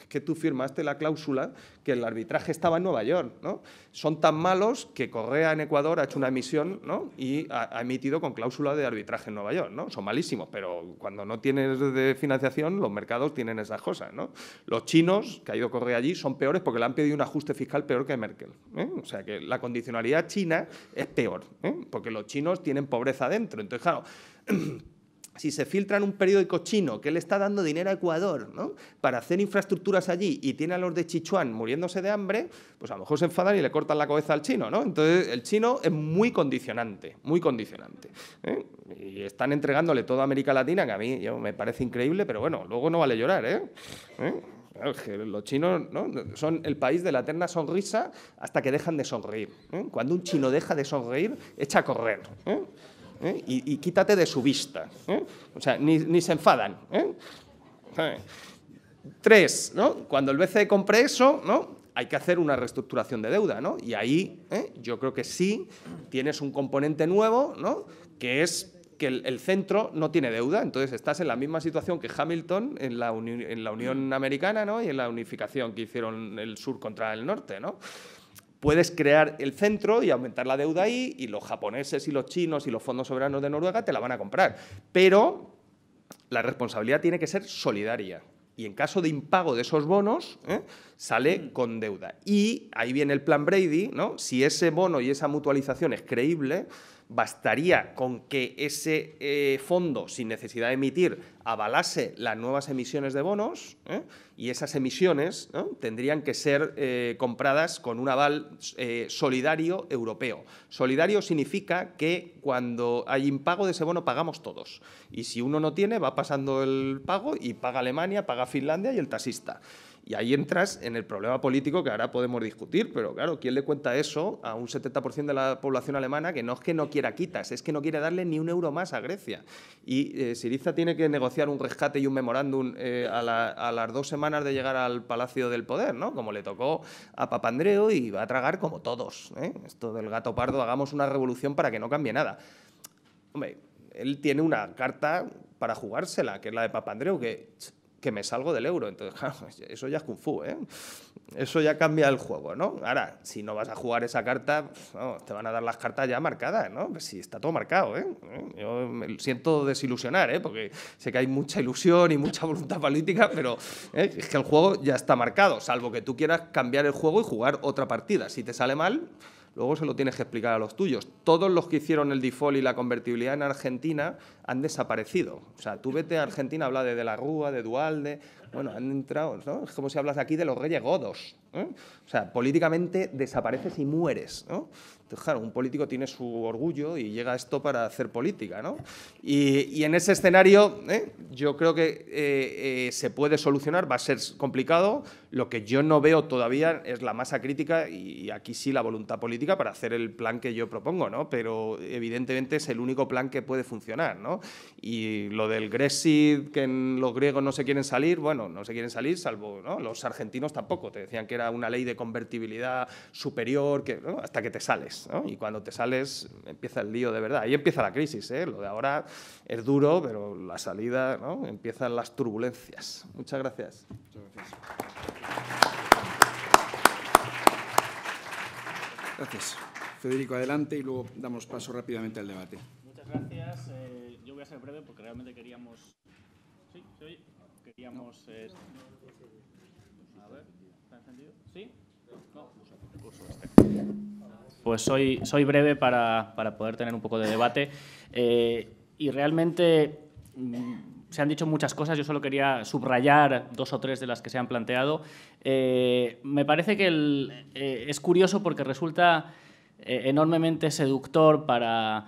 es que tú firmaste la cláusula que el arbitraje estaba en Nueva York, ¿no? Son tan malos que Correa en Ecuador ha hecho una emisión, Y ha, emitido con cláusula de arbitraje en Nueva York, ¿no? Son malísimos, pero cuando no tienes financiación, los mercados tienen esas cosas, ¿no? Los chinos, que ha ido Correa allí, son peores porque le han pedido un ajuste fiscal peor que Merkel. ¿eh? O sea que la condicionalidad china es peor, ¿eh? porque los chinos tienen pobreza adentro. Entonces, claro... si se filtra en un periódico chino que le está dando dinero a Ecuador ¿no? para hacer infraestructuras allí y tiene a los de Chichuan muriéndose de hambre, pues a lo mejor se enfadan y le cortan la cabeza al chino. ¿no? Entonces el chino es muy condicionante, muy condicionante. ¿eh? Y están entregándole toda América Latina, que a mí me parece increíble, pero bueno, luego no vale llorar. ¿eh? ¿Eh? los chinos son el país de la eterna sonrisa hasta que dejan de sonreír. ¿eh? Cuando un chino deja de sonreír, echa a correr. ¿eh? ¿eh? y, quítate de su vista. ¿eh? O sea, ni, se enfadan. ¿eh? Tres, cuando el BCE compre eso, ¿no? hay que hacer una reestructuración de deuda. ¿no? Y ahí yo creo que sí tienes un componente nuevo, ¿no? que es que el, centro no tiene deuda, entonces estás en la misma situación que Hamilton en la, en la Unión Americana ¿no? y en la unificación que hicieron el sur contra el norte. ¿no? puedes crear el centro y aumentar la deuda ahí y los japoneses y los chinos y los fondos soberanos de Noruega te la van a comprar. Pero la responsabilidad tiene que ser solidaria. Y en caso de impago de esos bonos, ¿eh? sale mm. con deuda. Y ahí viene el plan Brady, ¿no? Si ese bono y esa mutualización es creíble, bastaría con que ese eh, fondo, sin necesidad de emitir, avalase las nuevas emisiones de bonos ¿eh? y esas emisiones tendrían que ser eh, compradas con un aval eh, solidario europeo. Solidario significa que cuando hay impago de ese bono pagamos todos y si uno no tiene va pasando el pago y paga Alemania, paga Finlandia y el taxista. Y ahí entras en el problema político que ahora podemos discutir, pero claro, ¿quién le cuenta eso a un 70% de la población alemana que no es que no quiera quitas, es que no quiere darle ni un euro más a Grecia? Y eh, Siriza tiene que negociar un rescate y un memorándum eh, a, las dos semanas de llegar al Palacio del Poder, ¿no? Como le tocó a Papandreou y va a tragar como todos. ¿eh? Esto del gato pardo, hagamos una revolución para que no cambie nada. Hombre, él tiene una carta para jugársela, que es la de Papandreou, que que me salgo del euro. Entonces, claro, eso ya es kung fu, ¿eh? Eso ya cambia el juego, ¿no? Ahora, si no vas a jugar esa carta, pues, te van a dar las cartas ya marcadas, ¿no? si pues está todo marcado, ¿eh? Yo me siento desilusionar, ¿eh? Porque sé que hay mucha ilusión y mucha voluntad política, pero ¿eh? es que el juego ya está marcado, salvo que tú quieras cambiar el juego y jugar otra partida. Si te sale mal, Luego se lo tienes que explicar a los tuyos. Todos los que hicieron el default y la convertibilidad en Argentina han desaparecido. O sea, tú vete a Argentina, habla de, de la Rúa, de Dualde. Bueno, han entrado, ¿no? Es como si hablas aquí de los reyes godos. ¿eh? O sea, políticamente desapareces y mueres. ¿no? un político tiene su orgullo y llega a esto para hacer política, Y, en ese escenario ¿eh? yo creo que eh, eh, se puede solucionar, va a ser complicado. Lo que yo no veo todavía es la masa crítica y aquí sí la voluntad política para hacer el plan que yo propongo, ¿no? Pero evidentemente es el único plan que puede funcionar, Y lo del Grexit, que los griegos no se quieren salir, bueno, no se quieren salir, salvo los argentinos tampoco, te decían que era una ley de convertibilidad superior, que, hasta que te sales y cuando te sales empieza el lío de verdad. Ahí empieza la crisis, ¿eh? lo de ahora es duro, pero la salida, ¿no? empiezan las turbulencias. Muchas gracias. gracias. Federico, adelante y luego damos paso rápidamente al debate. Muchas gracias. Eh, yo voy a ser breve porque realmente queríamos... ¿Sí? ¿Se Queríamos... Eh, a ver, ¿está encendido? ¿Sí? Pues soy, soy breve para, poder tener un poco de debate. Eh, y realmente mm, se han dicho muchas cosas, yo solo quería subrayar dos o tres de las que se han planteado. Eh, me parece que eh, es curioso porque resulta enormemente seductor para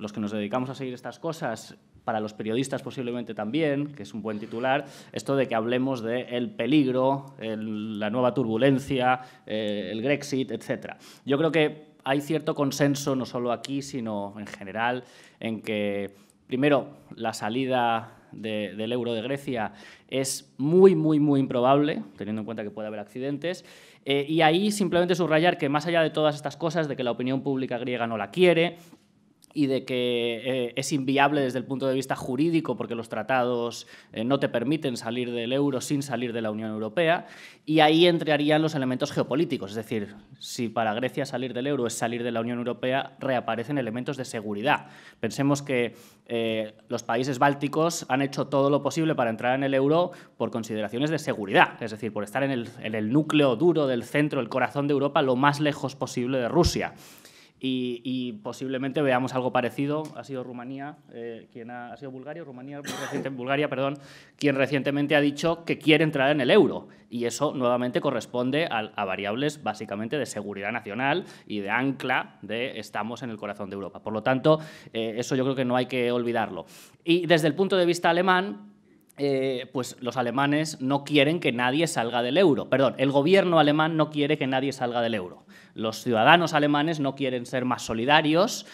los que nos dedicamos a seguir estas cosas para los periodistas posiblemente también, que es un buen titular, esto de que hablemos del el peligro, la nueva turbulencia, eh, el Grexit, etc. Yo creo que hay cierto consenso, no solo aquí, sino en general, en que, primero, la salida del euro de Grecia es muy, muy, muy improbable, teniendo en cuenta que puede haber accidentes. Eh, y ahí simplemente subrayar que más allá de todas estas cosas, de que la opinión pública griega no la quiere, y de que eh, es inviable desde el punto de vista jurídico porque los tratados eh, no te permiten salir del euro sin salir de la Unión Europea y ahí entrarían los elementos geopolíticos, es decir, si para Grecia salir del euro es salir de la Unión Europea, reaparecen elementos de seguridad. Pensemos que eh, los países bálticos han hecho todo lo posible para entrar en el euro por consideraciones de seguridad, es decir, por estar en el núcleo duro del centro, el corazón de Europa, lo más lejos posible de Rusia. Y, posiblemente veamos algo parecido. Ha sido Rumanía, eh, quien ha, sido Bulgaria, Rumanía, Bulgaria, perdón, quien recientemente ha dicho que quiere entrar en el euro. Y eso nuevamente corresponde a, variables básicamente de seguridad nacional y de ancla de estamos en el corazón de Europa. Por lo tanto, eh, eso yo creo que no hay que olvidarlo. Y desde el punto de vista alemán, eh, pues los alemanes no quieren que nadie salga del euro. Perdón, el gobierno alemán no quiere que nadie salga del euro. Los ciudadanos alemanes no quieren ser más solidarios.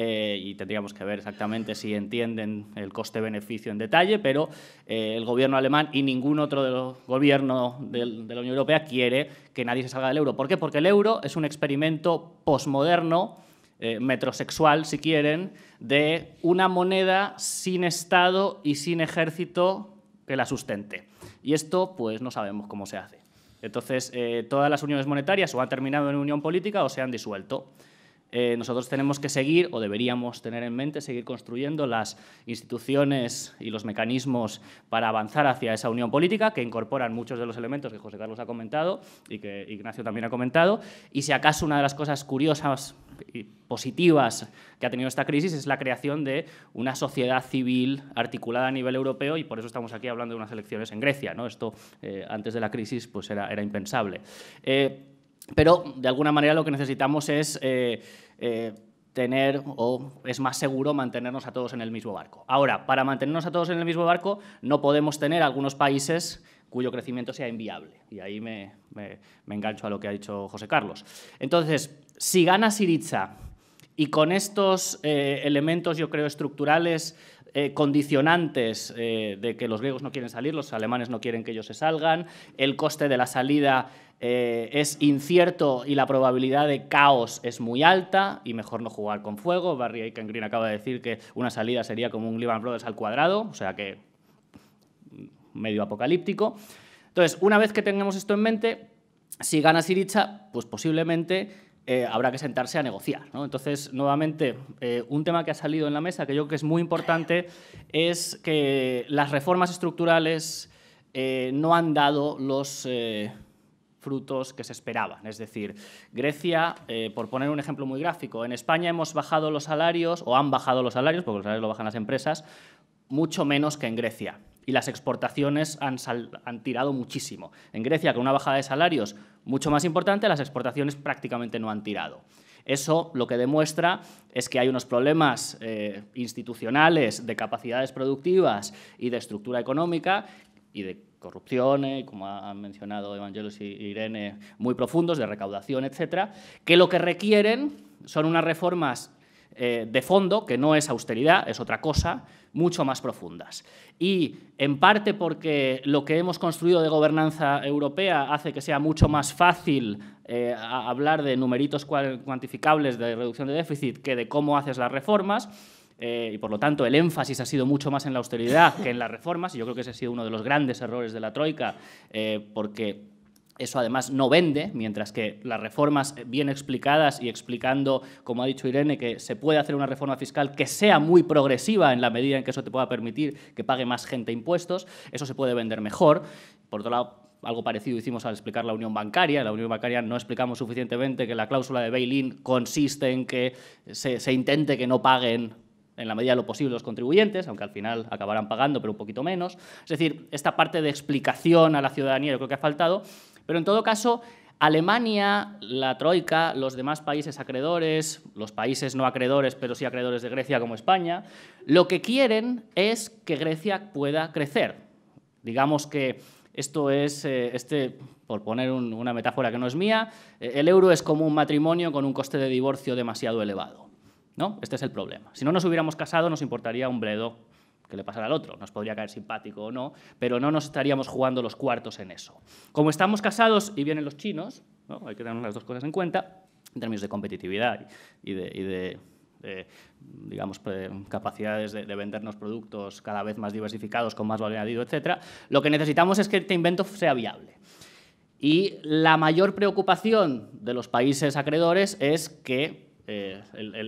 Eh, y tendríamos que ver exactamente si entienden el coste-beneficio en detalle, pero eh, el gobierno alemán y ningún otro de gobierno de, de la Unión Europea quiere que nadie se salga del euro. ¿Por qué? Porque el euro es un experimento posmoderno eh, metrosexual, si quieren, de una moneda sin Estado y sin ejército que la sustente. Y esto, pues no sabemos cómo se hace. Entonces, eh, todas las uniones monetarias o han terminado en unión política o se han disuelto. Eh, nosotros tenemos que seguir, o deberíamos tener en mente, seguir construyendo las instituciones y los mecanismos para avanzar hacia esa unión política, que incorporan muchos de los elementos que José Carlos ha comentado y que Ignacio también ha comentado. Y si acaso una de las cosas curiosas y positivas que ha tenido esta crisis es la creación de una sociedad civil articulada a nivel europeo y por eso estamos aquí hablando de unas elecciones en Grecia. ¿no? Esto eh, antes de la crisis pues era, impensable. Eh, pero de alguna manera lo que necesitamos es eh, eh, tener o es más seguro mantenernos a todos en el mismo barco. Ahora, para mantenernos a todos en el mismo barco no podemos tener algunos países cuyo crecimiento sea inviable. Y ahí me, engancho a lo que ha dicho José Carlos. Entonces, si gana Siriza y con estos eh, elementos, yo creo, estructurales eh, condicionantes eh, de que los griegos no quieren salir, los alemanes no quieren que ellos se salgan, el coste de la salida es incierto y la probabilidad de caos es muy alta y mejor no jugar con fuego. Barry Aiken acaba de decir que una salida sería como un Lehman Brothers al cuadrado, o sea que medio apocalíptico. Entonces, una vez que tengamos esto en mente, si gana Siricha, pues posiblemente eh, habrá que sentarse a negociar. Entonces, nuevamente, eh, un tema que ha salido en la mesa, que yo creo que es muy importante, es que las reformas estructurales eh, no han dado los frutos que se esperaban. Es decir, Grecia, por poner un ejemplo muy gráfico, en España hemos bajado los salarios, o han bajado los salarios, porque los salarios lo bajan las empresas, mucho menos que en Grecia y las exportaciones han, tirado muchísimo. En Grecia, con una bajada de salarios mucho más importante, las exportaciones prácticamente no han tirado. Eso lo que demuestra es que hay unos problemas eh, institucionales de capacidades productivas y de estructura económica y de corrupción, eh, como han mencionado Evangelos y Irene, muy profundos, de recaudación, etcétera, que lo que requieren son unas reformas eh, de fondo, que no es austeridad, es otra cosa, mucho más profundas. Y en parte porque lo que hemos construido de gobernanza europea hace que sea mucho más fácil eh, hablar de numeritos cuantificables de reducción de déficit que de cómo haces las reformas. Eh, y por lo tanto el énfasis ha sido mucho más en la austeridad que en las reformas, y yo creo que ese ha sido uno de los grandes errores de la Troika, eh, porque eso además no vende, mientras que las reformas bien explicadas y explicando, como ha dicho Irene, que se puede hacer una reforma fiscal que sea muy progresiva en la medida en que eso te pueda permitir que pague más gente impuestos, eso se puede vender mejor. Por otro lado, algo parecido hicimos al explicar la unión bancaria. la unión bancaria no explicamos suficientemente que la cláusula de bail-in consiste en que se, se intente que no paguen en la medida de lo posible los contribuyentes, aunque al final acabarán pagando, pero un poquito menos. Es decir, esta parte de explicación a la ciudadanía yo creo que ha faltado pero en todo caso, Alemania, la Troika, los demás países acreedores, los países no acreedores, pero sí acreedores de Grecia como España, lo que quieren es que Grecia pueda crecer. Digamos que esto es, eh, este, por poner una metáfora que no es mía, eh, el euro es como un matrimonio con un coste de divorcio demasiado elevado. ¿no? Este es el problema. Si no nos hubiéramos casado, nos importaría un bledo que le pasara al otro. Nos podría caer simpático o no, pero no nos estaríamos jugando los cuartos en eso. Como estamos casados y vienen los chinos, hay que tener las dos cosas en cuenta, en términos de competitividad y de, digamos, capacidades de, de, vendernos productos cada vez más diversificados, con más valor añadido, etc., lo que necesitamos es que este invento sea viable. Y la mayor preocupación de los países acreedores es que eh,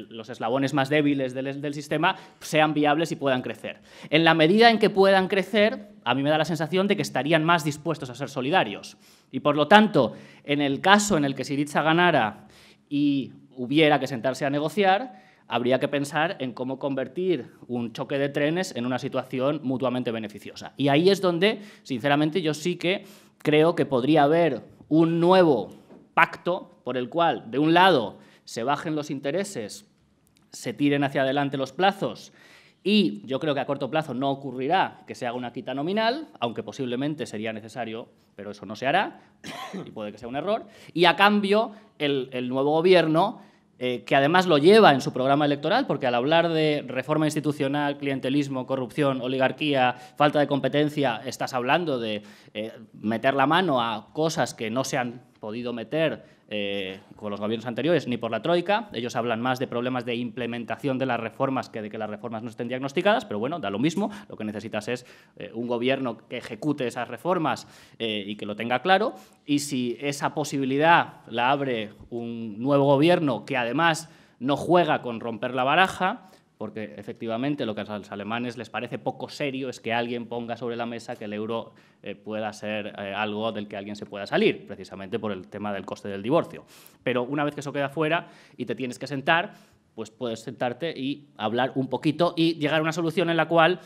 los eslabones más débiles del, del, sistema sean viables y puedan crecer. En la medida en que puedan crecer, a mí me da la sensación de que estarían más dispuestos a ser solidarios. Y por lo tanto, en el caso en el que Siriza ganara y hubiera que sentarse a negociar, habría que pensar en cómo convertir un choque de trenes en una situación mutuamente beneficiosa. Y ahí es donde, sinceramente, yo sí que creo que podría haber un nuevo pacto por el cual, de un lado, se bajen los intereses, se tiren hacia adelante los plazos y yo creo que a corto plazo no ocurrirá que se haga una quita nominal, aunque posiblemente sería necesario, pero eso no se hará y puede que sea un error. Y a cambio, el, nuevo gobierno, eh, que además lo lleva en su programa electoral, porque al hablar de reforma institucional, clientelismo, corrupción, oligarquía, falta de competencia, estás hablando de eh, meter la mano a cosas que no se han podido meter eh, con los gobiernos anteriores ni por la Troika. Ellos hablan más de problemas de implementación de las reformas que de que las reformas no estén diagnosticadas, pero bueno, da lo mismo. Lo que necesitas es eh, un gobierno que ejecute esas reformas eh, y que lo tenga claro. Y si esa posibilidad la abre un nuevo gobierno que además no juega con romper la baraja, porque efectivamente lo que a los alemanes les parece poco serio es que alguien ponga sobre la mesa que el euro eh, pueda ser eh, algo del que alguien se pueda salir, precisamente por el tema del coste del divorcio. Pero una vez que eso queda fuera y te tienes que sentar, pues puedes sentarte y hablar un poquito y llegar a una solución en la cual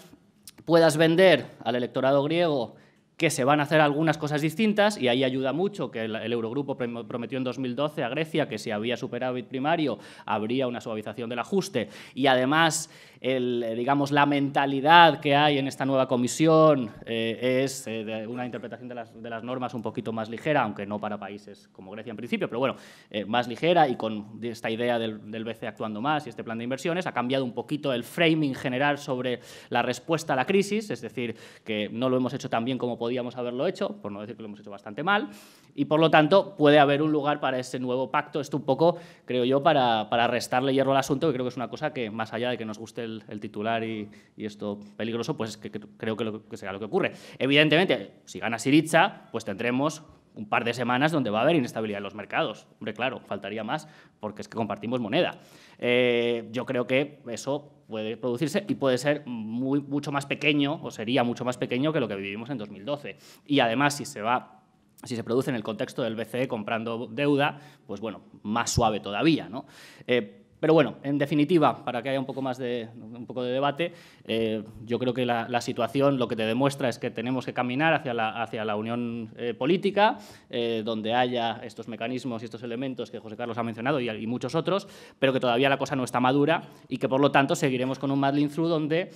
puedas vender al electorado griego que se van a hacer algunas cosas distintas y ahí ayuda mucho que el, Eurogrupo prometió en 2012 a Grecia que si había superado el primario habría una suavización del ajuste y además el, digamos, la mentalidad que hay en esta nueva comisión eh, es eh, una interpretación de las, de las, normas un poquito más ligera, aunque no para países como Grecia en principio, pero bueno, eh, más ligera y con esta idea del, del BCE actuando más y este plan de inversiones, ha cambiado un poquito el framing general sobre la respuesta a la crisis, es decir, que no lo hemos hecho tan bien como podíamos haberlo hecho, por no decir que lo hemos hecho bastante mal, y por lo tanto puede haber un lugar para ese nuevo pacto. Esto un poco, creo yo, para, para restarle hierro al asunto, que creo que es una cosa que más allá de que nos guste el, titular y, esto peligroso, pues creo que, lo, que será lo que ocurre. Evidentemente, si gana Siriza, pues tendremos un par de semanas donde va a haber inestabilidad en los mercados. Hombre, claro, faltaría más porque es que compartimos moneda. Eh, yo creo que eso puede producirse y puede ser mucho más pequeño o sería mucho más pequeño que lo que vivimos en 2012. Y además, si se va si se produce en el contexto del BCE comprando deuda, pues bueno, más suave todavía. ¿no? Eh, pero bueno, en definitiva, para que haya un poco más de, un poco de debate, eh, yo creo que la, situación lo que te demuestra es que tenemos que caminar hacia la, unión eh, política, eh, donde haya estos mecanismos y estos elementos que José Carlos ha mencionado y, muchos otros, pero que todavía la cosa no está madura y que por lo tanto seguiremos con un Madlin Through donde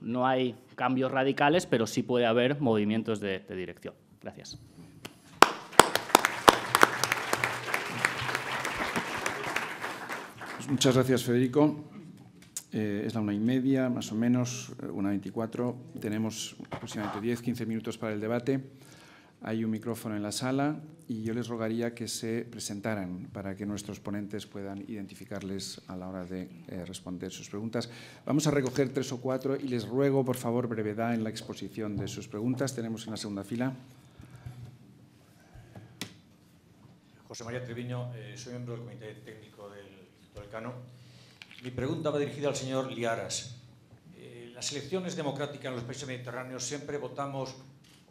no hay cambios radicales, pero sí puede haber movimientos de dirección. Gracias. Pues muchas gracias, Federico. Eh, es la una y media, más o menos, eh, una veinticuatro. Tenemos aproximadamente diez, quince minutos para el debate. Hay un micrófono en la sala y yo les rogaría que se presentaran para que nuestros ponentes puedan identificarles a la hora de eh, responder sus preguntas. Vamos a recoger tres o cuatro y les ruego, por favor, brevedad en la exposición de sus preguntas. Tenemos en la segunda fila. José María Treviño, soy miembro del Comité Técnico mi pregunta va dirigida al señor Liaras. Eh, las elecciones democráticas en los países mediterráneos siempre votamos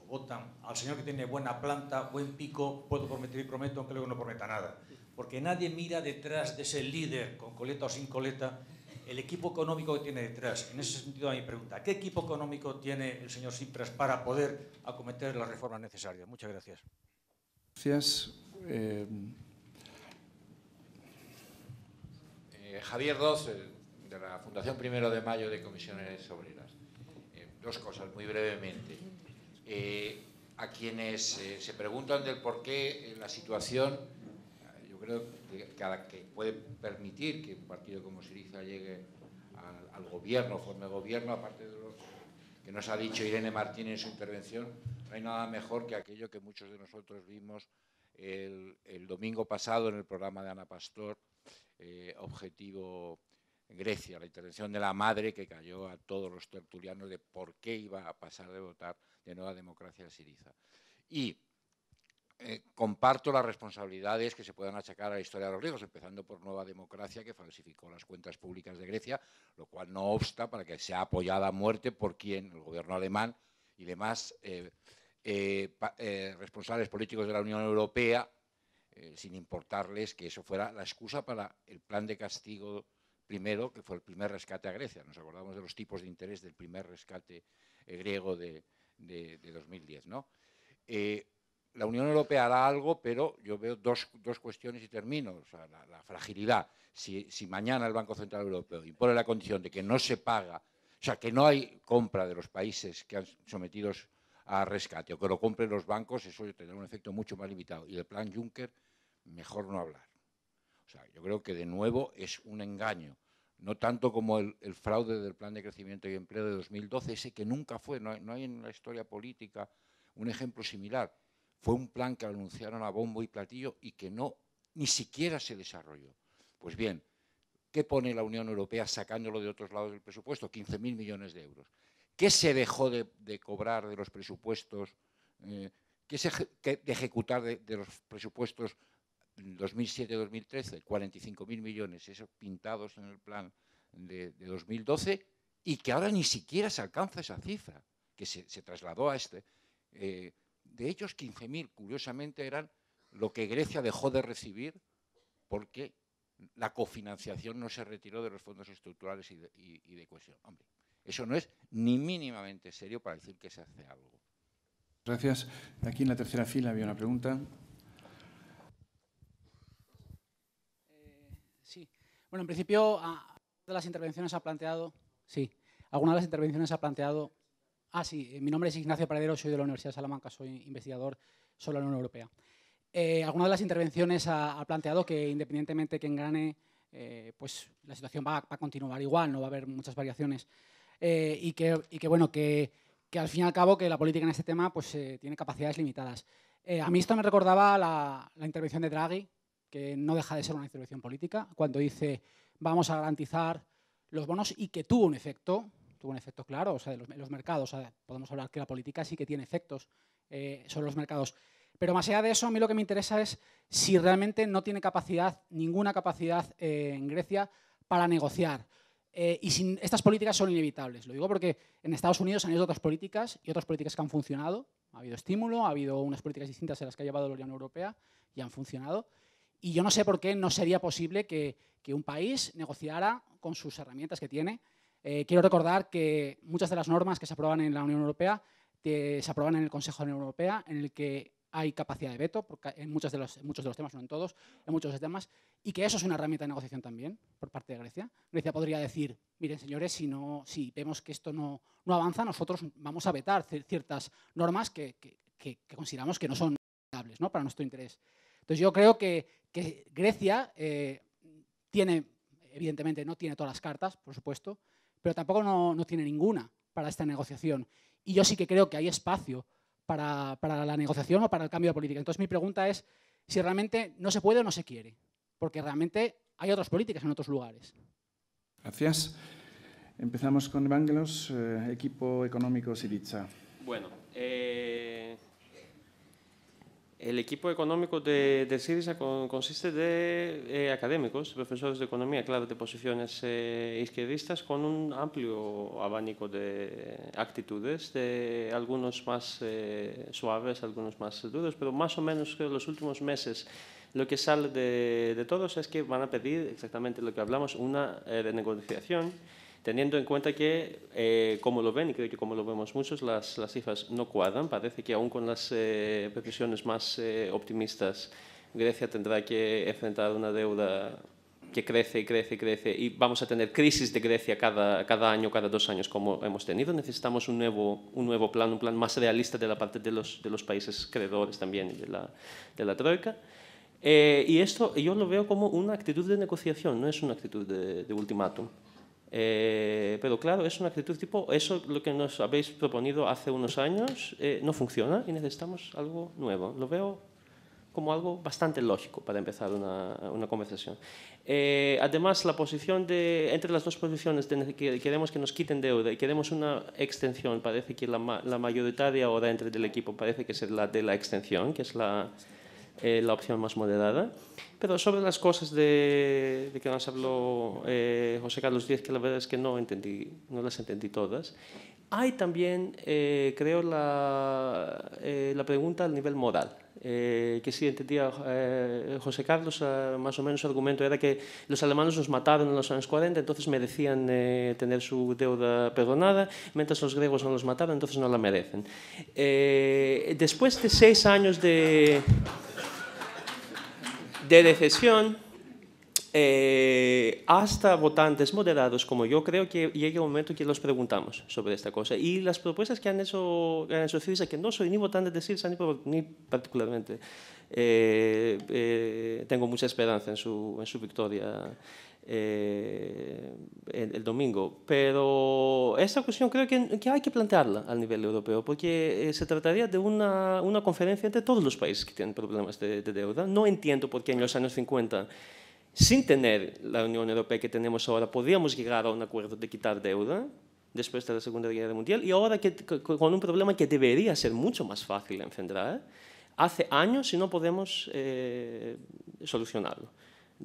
o votan al señor que tiene buena planta, buen pico, puedo prometer y prometo, aunque luego no prometa nada. Porque nadie mira detrás de ese líder, con coleta o sin coleta, el equipo económico que tiene detrás. En ese sentido, a mi pregunta, ¿qué equipo económico tiene el señor Cipras para poder acometer las reformas necesarias? Muchas gracias. Gracias. Eh, Eh, Javier Doz, eh, de la Fundación Primero de Mayo de Comisiones Obreras. Eh, dos cosas, muy brevemente. a quienes se preguntan del por qué la situación, yo creo que, puede permitir que un partido como Siriza llegue al, gobierno, forme gobierno, aparte de lo que nos ha dicho Irene Martínez en su intervención, no hay nada mejor que aquello que muchos de nosotros vimos el domingo pasado en el programa de Ana Pastor, eh, objetivo Grecia, la intervención de la madre que cayó a todos los tertulianos de por qué iba a pasar de votar de nueva democracia a Siriza. Y eh, comparto las responsabilidades que se puedan achacar a la historia de los griegos, empezando por Nueva Democracia, que falsificó las cuentas públicas de Grecia, lo cual no obsta para que sea apoyada a muerte por quien, el gobierno alemán y demás eh, responsables políticos de la Unión Europea, eh, sin importarles que eso fuera la excusa para el plan de castigo primero, que fue el primer rescate a Grecia. Nos acordamos de los tipos de interés del primer rescate eh, griego de, 2010. ¿no? Eh, la Unión Europea hará algo, pero yo veo dos, cuestiones y termino. la, fragilidad. Si, mañana el Banco Central Europeo impone la condición de que no se paga, o sea, que no hay compra de los países que han sometidos a rescate o que lo compren los bancos, eso tendrá un efecto mucho más limitado. Y el plan Juncker mejor no hablar. O sea, yo creo que de nuevo es un engaño, no tanto como el, fraude del Plan de Crecimiento y Empleo de 2012, ese que nunca fue, no hay, en la historia política un ejemplo similar. Fue un plan que anunciaron a bombo y platillo y que no ni siquiera se desarrolló. Pues bien, ¿qué pone la Unión Europea sacándolo de otros lados del presupuesto? 15.000 millones de euros. ¿Qué se dejó de, cobrar de los presupuestos? Eh, ¿Qué se de ejecutar de, los presupuestos 2007-2013 45.000 millones, esos pintados en el plan de, 2012, y que ahora ni siquiera se alcanza esa cifra, que se, trasladó a este. Eh, de ellos, 15.000, curiosamente, eran lo que Grecia dejó de recibir porque la cofinanciación no se retiró de los fondos estructurales y de, y, de cohesión. Hombre, eso no es ni mínimamente serio para decir que se hace algo. Gracias. Aquí en la tercera fila había una pregunta. Bueno, en principio, de las intervenciones ha planteado, sí, algunas de las intervenciones ha planteado, ah, sí, eh, mi nombre es Ignacio Paradero, soy de la Universidad de Salamanca, soy investigador sobre la Unión Europea. Eh, algunas de las intervenciones ha, planteado que independientemente que engrane eh, pues la situación va, a continuar igual, no va a haber muchas variaciones. y, que, bueno, que, al fin y al cabo que la política en este tema pues tiene capacidades limitadas. a mí esto me recordaba la intervención de Draghi, que no deja de ser una intervención política, cuando dice vamos a garantizar los bonos y que tuvo un efecto, tuvo un efecto claro, o sea, de los, mercados, podemos hablar que la política sí que tiene efectos eh, sobre los mercados. Pero más allá de eso, a mí lo que me interesa es si realmente no tiene capacidad, ninguna capacidad eh, en Grecia para negociar. Eh, y estas políticas son inevitables. Lo digo porque en Estados Unidos han habido otras políticas y otras políticas que han funcionado. Ha habido estímulo, ha habido unas políticas distintas a las que ha llevado la Unión Europea y han funcionado. Y yo no sé por qué no sería posible que, un país negociara con sus herramientas que tiene. Eh, quiero recordar que muchas de las normas que se aprueban en la Unión Europea se aprueban en el Consejo de la Unión Europea, en el que hay capacidad de veto porque en, muchos de los, muchos de los temas, no en todos, en muchos de los temas, y que eso es una herramienta de negociación también por parte de Grecia. Grecia podría decir, miren señores, si, no, si vemos que esto no, avanza, nosotros vamos a vetar ciertas normas que, consideramos que no son viables ¿no? para nuestro interés. Entonces yo creo que, Grecia eh, tiene, evidentemente no tiene todas las cartas, por supuesto, pero tampoco no, tiene ninguna para esta negociación. Y yo sí que creo que hay espacio para, la negociación o para el cambio de política. Entonces mi pregunta es si realmente no se puede o no se quiere, porque realmente hay otras políticas en otros lugares. Gracias. Empezamos con Evangelos, eh, equipo económico Siriza. Bueno, eh, el equipo económico de, de Syriza consiste de eh, académicos, profesores de economía, claro, de posiciones eh, izquierdistas, con un amplio abanico de actitudes, de algunos más eh, suaves, algunos más duros, pero más o menos en los últimos meses lo que sale de, de, todos es que van a pedir exactamente lo que hablamos, una de negociación teniendo en cuenta que, eh, como lo ven, y creo que como lo vemos muchos, las, cifras no cuadran. Parece que aún con las eh, previsiones más eh, optimistas, Grecia tendrá que enfrentar una deuda que crece y crece y crece y vamos a tener crisis de Grecia cada, año, cada dos años como hemos tenido. Necesitamos un nuevo, un nuevo plan, un plan más realista de la parte de los, países creadores también de la, de la Troika. Eh, y esto yo lo veo como una actitud de negociación, no es una actitud de, de ultimátum. Eh, pero claro, es una actitud tipo, eso lo que nos habéis proponido hace unos años eh, no funciona y necesitamos algo nuevo. Lo veo como algo bastante lógico para empezar una, una conversación. Eh, además, la posición de, entre las dos posiciones que queremos que nos quiten deuda y queremos una extensión, parece que la, la mayoritaria ahora entre del equipo parece que es la de la extensión, que es la, eh, la opción más moderada. Pero sobre las cosas de, que nos habló eh, José Carlos Díez que la verdad es que no, entendí, no las entendí todas, hay también, eh, creo, la, la, pregunta al nivel moral. que sí entendía José Carlos, más o menos su argumento era que los alemanes nos mataron en los años 40, entonces merecían tener su deuda perdonada, mientras los griegos no los mataron, entonces no la merecen. después de seis años de... De decisión eh, hasta votantes moderados, como yo creo que llega el momento que los preguntamos sobre esta cosa. Y las propuestas que han hecho, han que no soy ni votante de ni, particularmente, eh, eh, tengo mucha esperanza en su, en su victoria eh, el, domingo. Pero esa cuestión creo que, hay que plantearla a nivel europeo, porque eh, se trataría de una, una, conferencia entre todos los países que tienen problemas de, deuda. No entiendo por qué en los años 50, sin tener la Unión Europea que tenemos ahora, podíamos llegar a un acuerdo de quitar deuda después de la Segunda Guerra Mundial, y ahora que, con un problema que debería ser mucho más fácil enfrentar, hace años y no podemos eh, solucionarlo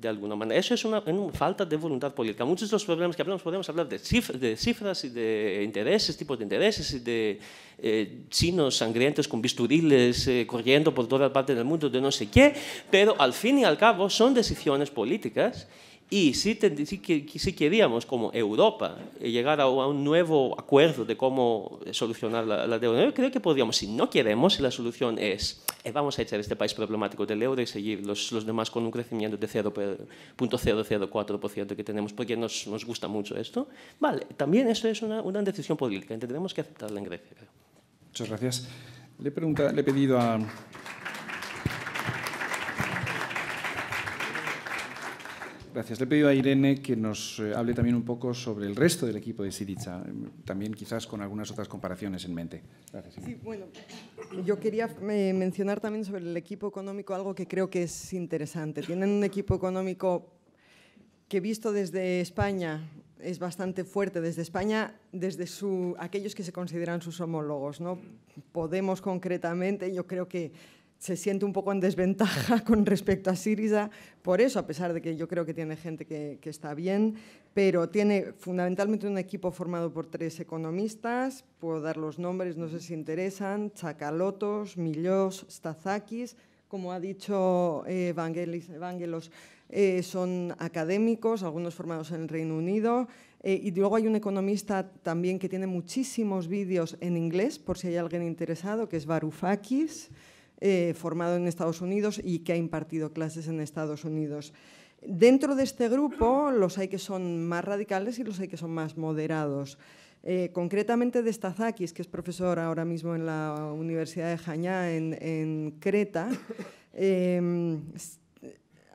de alguna manera. Eso es una, falta de voluntad política. Muchos de los problemas que hablamos podemos hablar de, cifras, de y de intereses, tipos de intereses y de eh, chinos sangrientos con bisturiles eh, corriendo por toda parte del mundo de no sé qué, pero al fin y al cabo son decisiones políticas y si, si, queríamos, como Europa, eh, llegar a un nuevo acuerdo de cómo eh, solucionar la, deuda, creo que podríamos, si no queremos, la solución es eh, vamos a echar este país problemático del euro y seguir los, los demás con un crecimiento de 0.004% que tenemos, porque nos, nos, gusta mucho esto, vale, también eso es una, una decisión política, tendremos que aceptarla en Grecia. Muchas gracias. Le, le he pedido a... Gracias. Le he pedido a Irene que nos eh, hable también un poco sobre el resto del equipo de Siricha, también quizás con algunas otras comparaciones en mente. Gracias. Sí, bueno, yo quería eh, mencionar también sobre el equipo económico algo que creo que es interesante. Tienen un equipo económico que visto desde España es bastante fuerte desde España, desde su, aquellos que se consideran sus homólogos. ¿no? Podemos concretamente, yo creo que se siente un poco en desventaja con respecto a Siriza, por eso, a pesar de que yo creo que tiene gente que, está bien, pero tiene fundamentalmente un equipo formado por tres economistas, puedo dar los nombres, no sé si interesan, Chacalotos, Millós, Stazakis, como ha dicho eh, Evangelos, eh, son académicos, algunos formados en el Reino Unido, eh, y luego hay un economista también que tiene muchísimos vídeos en inglés, por si hay alguien interesado, que es Varoufakis. Eh, formado en Estados Unidos y que ha impartido clases en Estados Unidos. Dentro de este grupo, los hay que son más radicales y los hay que son más moderados. Eh, concretamente de Stazakis, que es profesor ahora mismo en la Universidad de Jañá, en, Creta, em,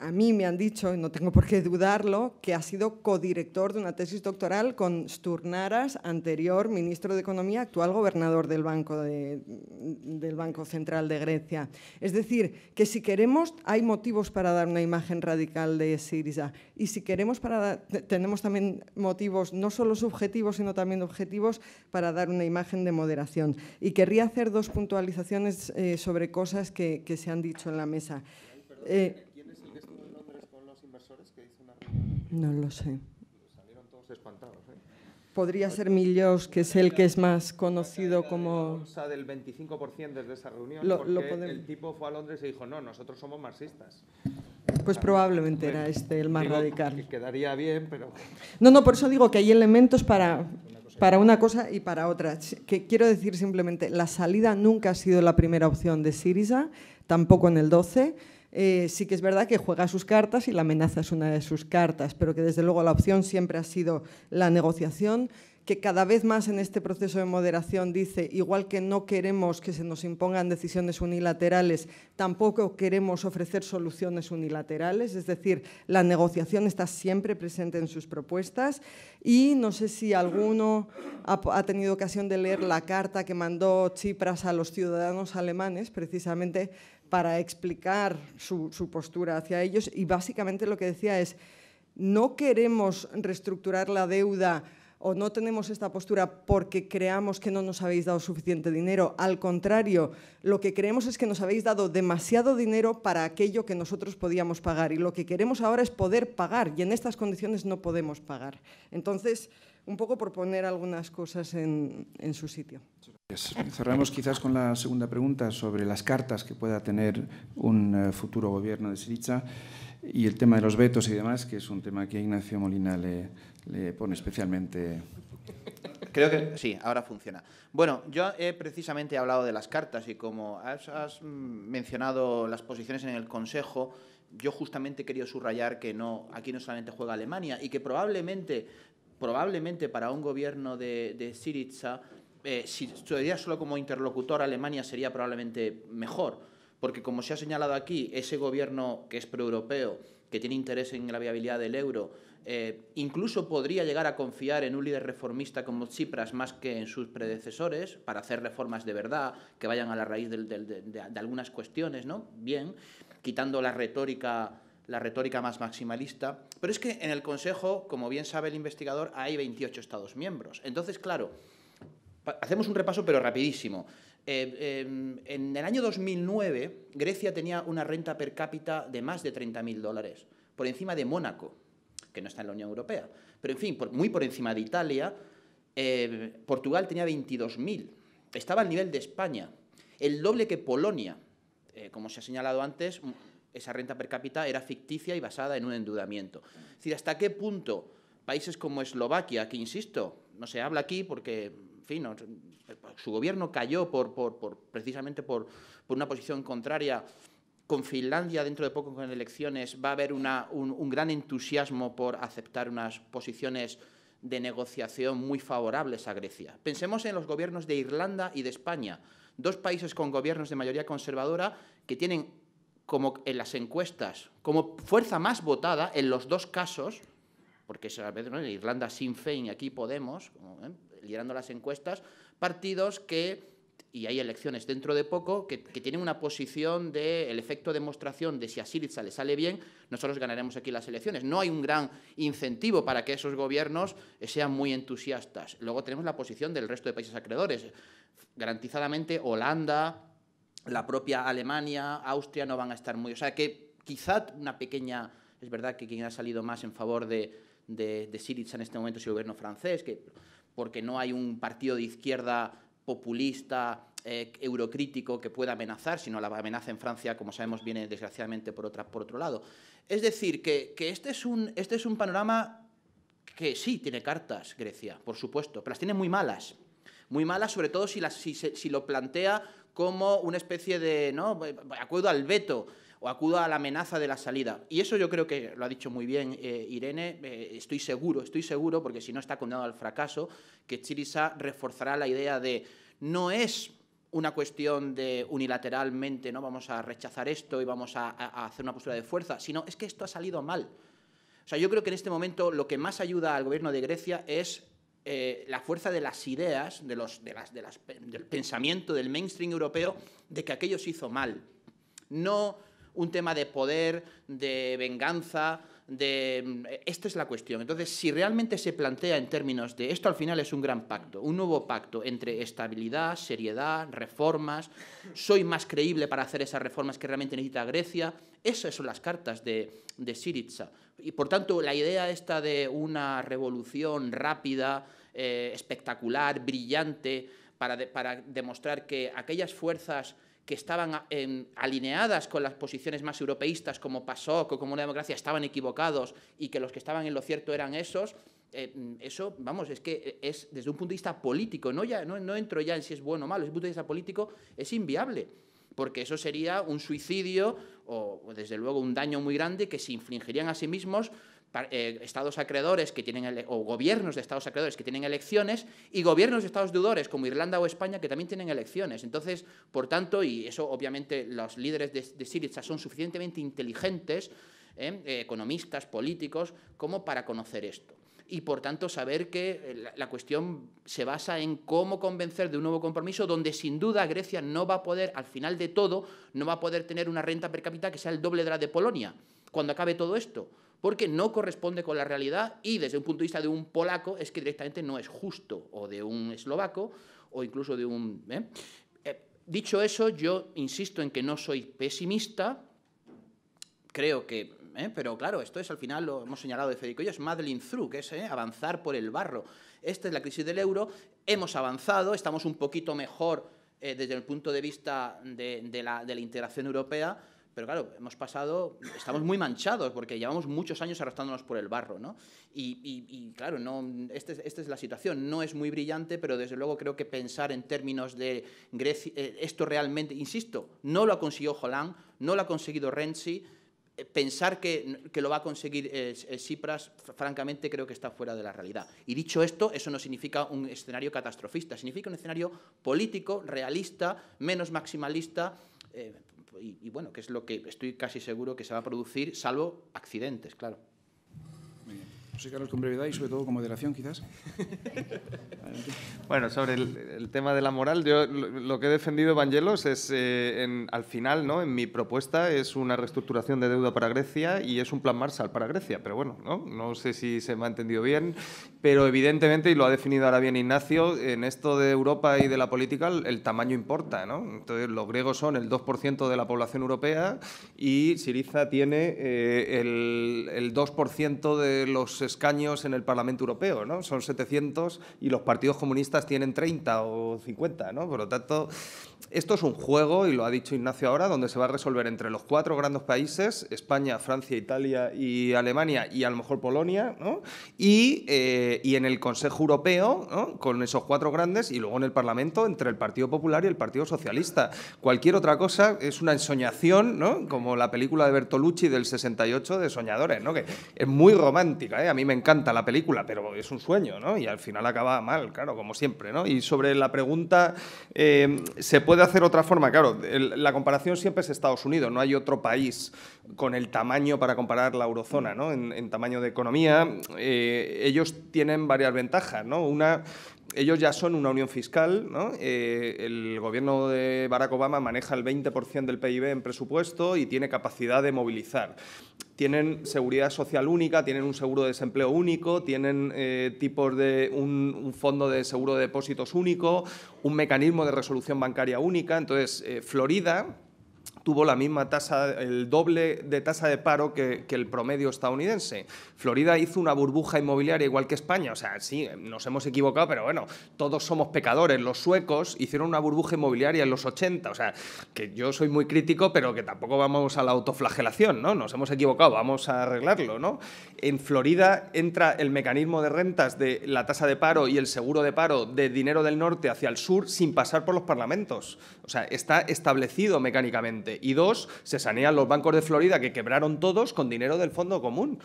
a mí me han dicho, y no tengo por qué dudarlo, que ha sido codirector de una tesis doctoral con Sturnaras, anterior ministro de Economía, actual gobernador del Banco, del Banco Central de Grecia. Es decir, que si queremos, hay motivos para dar una imagen radical de Siriza. Y si queremos, para tenemos también motivos, no solo subjetivos, sino también objetivos, para dar una imagen de moderación. Y querría hacer dos puntualizaciones eh, sobre cosas que, se han dicho en la mesa. Eh, no lo sé. Salieron todos espantados. ¿eh? Podría ser Millos, que es el que es más conocido como... del 25% desde esa reunión, porque el tipo fue a Londres y dijo, no, nosotros somos marxistas. Pues probablemente era este el más radical. Que quedaría bien, pero... No, no, por eso digo que hay elementos para para una cosa y para otra. Que quiero decir simplemente, la salida nunca ha sido la primera opción de Siriza, tampoco en el 12. Eh, sí que es verdad que juega sus cartas y la amenaza es una de sus cartas, pero que desde luego la opción siempre ha sido la negociación, que cada vez más en este proceso de moderación dice, igual que no queremos que se nos impongan decisiones unilaterales, tampoco queremos ofrecer soluciones unilaterales, es decir, la negociación está siempre presente en sus propuestas y no sé si alguno ha, ha tenido ocasión de leer la carta que mandó Chipras a los ciudadanos alemanes, precisamente para explicar su, postura hacia ellos y básicamente lo que decía es, no queremos reestructurar la deuda o no tenemos esta postura porque creamos que no nos habéis dado suficiente dinero. Al contrario, lo que creemos es que nos habéis dado demasiado dinero para aquello que nosotros podíamos pagar. Y lo que queremos ahora es poder pagar y en estas condiciones no podemos pagar. Entonces, un poco por poner algunas cosas en, su sitio. Cerramos quizás con la segunda pregunta sobre las cartas que pueda tener un eh, futuro gobierno de Siriza y el tema de los vetos y demás, que es un tema que Ignacio Molina le, le pone especialmente Creo que sí, ahora funciona. Bueno, yo he precisamente hablado de las cartas y como has, mencionado las posiciones en el Consejo, yo justamente quería subrayar que no, aquí no solamente juega Alemania y que probablemente probablemente para un gobierno de, de eh, si estuviera solo como interlocutor Alemania sería probablemente mejor, porque como se ha señalado aquí, ese gobierno que es proeuropeo, que tiene interés en la viabilidad del euro, eh, incluso podría llegar a confiar en un líder reformista como Tsipras más que en sus predecesores para hacer reformas de verdad, que vayan a la raíz de, de, algunas cuestiones, ¿no? Bien, quitando la retórica la retórica más maximalista. Pero es que en el Consejo, como bien sabe el investigador, hay 28 Estados miembros. Entonces, claro, hacemos un repaso, pero rapidísimo. Eh, eh, en el año 2009, Grecia tenía una renta per cápita de más de 30.000 dólares, por encima de Mónaco, que no está en la Unión Europea. Pero, en fin, muy por encima de Italia. Eh, Portugal tenía 22.000. Estaba al nivel de España, el doble que Polonia. como se ha señalado antes, esa renta per cápita era ficticia y basada en un endeudamiento. Es decir, ¿hasta qué punto países como Eslovaquia, que insisto, no se habla aquí porque, en fin, su gobierno cayó por, precisamente por, una posición contraria, con Finlandia dentro de poco con elecciones va a haber un gran entusiasmo por aceptar unas posiciones de negociación muy favorables a Grecia. Pensemos en los gobiernos de Irlanda y de España, dos países con gobiernos de mayoría conservadora que tienen como en las encuestas, como fuerza más votada en los dos casos, porque ¿no? en Irlanda sin Féin y aquí Podemos, ¿eh? liderando las encuestas, partidos que, y hay elecciones dentro de poco, que, tienen una posición del de, efecto demostración de si a Siriza le sale bien, nosotros ganaremos aquí las elecciones. No hay un gran incentivo para que esos gobiernos sean muy entusiastas. Luego tenemos la posición del resto de países acreedores. Garantizadamente Holanda, la propia Alemania, Austria no van a estar muy... O sea que quizá una pequeña... Es verdad que quien ha salido más en favor de, de, en este momento es el gobierno francés, que, porque no hay un partido de izquierda populista, eh, eurocrítico que pueda amenazar, sino la amenaza en Francia, como sabemos, viene desgraciadamente por, otra, por otro lado. Es decir, que, este, es un, este es un panorama que sí tiene cartas Grecia, por supuesto, pero las tiene muy malas. Muy malas, sobre todo si, las, si, si lo plantea como una especie de, ¿no? Acudo al veto o acudo a la amenaza de la salida. Y eso yo creo que lo ha dicho muy bien eh, Irene, eh, estoy seguro, estoy seguro, porque si no está condenado al fracaso, que Chirisa reforzará la idea de no es una cuestión de unilateralmente no vamos a rechazar esto y vamos a, a, hacer una postura de fuerza, sino es que esto ha salido mal. O sea, yo creo que en este momento lo que más ayuda al gobierno de Grecia es eh, la fuerza de las ideas, del pensamiento del mainstream europeo, de que aquello se hizo mal. No un tema de poder, de venganza, de... Mm, esta es la cuestión. Entonces, si realmente se plantea en términos de esto al final es un gran pacto, un nuevo pacto entre estabilidad, seriedad, reformas, soy más creíble para hacer esas reformas que realmente necesita Grecia, esas son las cartas de, de y por tanto, la idea esta de una revolución rápida, eh, espectacular, brillante, para, demostrar que aquellas fuerzas que estaban alineadas con las posiciones más europeístas, como PASOK o como una democracia, estaban equivocados y que los que estaban en lo cierto eran esos, eh, eso, vamos, es que es desde un punto de vista político, no, ya, no, no entro ya en si es bueno o malo, desde un punto de vista político es inviable porque eso sería un suicidio o, desde luego, un daño muy grande que se infligirían a sí mismos eh, estados acreedores que tienen o gobiernos de estados acreedores que tienen elecciones y gobiernos de estados deudores como Irlanda o España que también tienen elecciones. Entonces, por tanto, y eso obviamente los líderes de, de son suficientemente inteligentes, ¿eh? Eh, economistas, políticos, como para conocer esto y por tanto saber que eh, la cuestión se basa en cómo convencer de un nuevo compromiso donde sin duda Grecia no va a poder, al final de todo, no va a poder tener una renta per cápita que sea el doble de la de Polonia cuando acabe todo esto, porque no corresponde con la realidad y desde un punto de vista de un polaco es que directamente no es justo, o de un eslovaco, o incluso de un... ¿eh? Eh, dicho eso, yo insisto en que no soy pesimista, creo que ¿eh? Pero claro, esto es al final, lo hemos señalado de Federico yo, es Madeline Through, que es ¿eh? avanzar por el barro. Esta es la crisis del euro, hemos avanzado, estamos un poquito mejor eh, desde el punto de vista de, la, integración europea, pero claro, hemos pasado, estamos muy manchados porque llevamos muchos años arrastrándonos por el barro, Y, claro, no, este esta es la situación, no es muy brillante, pero desde luego creo que pensar en términos de Grecia, esto realmente, insisto, no lo ha conseguido Hollande, no lo ha conseguido Renzi, pensar que, lo va a conseguir Cipras eh, eh, francamente, creo que está fuera de la realidad. Y dicho esto, eso no significa un escenario catastrofista, significa un escenario político, realista, menos maximalista, eh, y, y bueno, que es lo que estoy casi seguro que se va a producir, salvo accidentes, claro con brevedad y sobre todo con moderación, quizás. bueno, sobre el, tema de la moral, yo lo, que he defendido, Evangelos, es eh, al final, ¿no? en mi propuesta, es una reestructuración de deuda para Grecia y es un plan Marshall para Grecia, pero bueno, no, no sé si se me ha entendido bien, pero evidentemente, y lo ha definido ahora bien Ignacio, en esto de Europa y de la política, el tamaño importa. ¿no? Entonces, los griegos son el 2% de la población europea y Siriza tiene eh, el, el 2% de los escaños en el Parlamento Europeo, ¿no? Son 700 y los partidos comunistas tienen 30 o 50, ¿no? Por lo tanto, esto es un juego, y lo ha dicho Ignacio ahora, donde se va a resolver entre los cuatro grandes países, España, Francia, Italia y Alemania, y a lo mejor Polonia, eh, y, en el Consejo Europeo, con esos cuatro grandes, y luego en el Parlamento, entre el Partido Popular y el Partido Socialista. Cualquier otra cosa es una ensoñación, ¿no? como la película de Bertolucci del 68 de Soñadores, ¿no? que es muy romántica, ¿eh? a mí me encanta la película, pero es un sueño, ¿no? y al final acaba mal, claro, como siempre. ¿no? Y sobre la pregunta, eh, ¿se puede puede hacer otra forma, claro, la comparación siempre es Estados Unidos, no hay otro país con el tamaño para comparar la eurozona, En, tamaño de economía, eh, ellos tienen varias ventajas, ¿no? Una, ellos ya son una unión fiscal, eh, el gobierno de Barack Obama maneja el 20% del PIB en presupuesto y tiene capacidad de movilizar tienen seguridad social única, tienen un seguro de desempleo único, tienen eh, tipos de un, fondo de seguro de depósitos único, un mecanismo de resolución bancaria única. Entonces, eh, Florida, tuvo la misma tasa, el doble de tasa de paro que, el promedio estadounidense. Florida hizo una burbuja inmobiliaria igual que España. O sea, sí, nos hemos equivocado, pero bueno, todos somos pecadores. Los suecos hicieron una burbuja inmobiliaria en los 80. O sea, que yo soy muy crítico, pero que tampoco vamos a la autoflagelación, ¿no? Nos hemos equivocado, vamos a arreglarlo, ¿no? En Florida entra el mecanismo de rentas de la tasa de paro y el seguro de paro de dinero del norte hacia el sur sin pasar por los parlamentos. O sea, está establecido mecánicamente. Y dos, se sanean los bancos de Florida que quebraron todos con dinero del Fondo Común.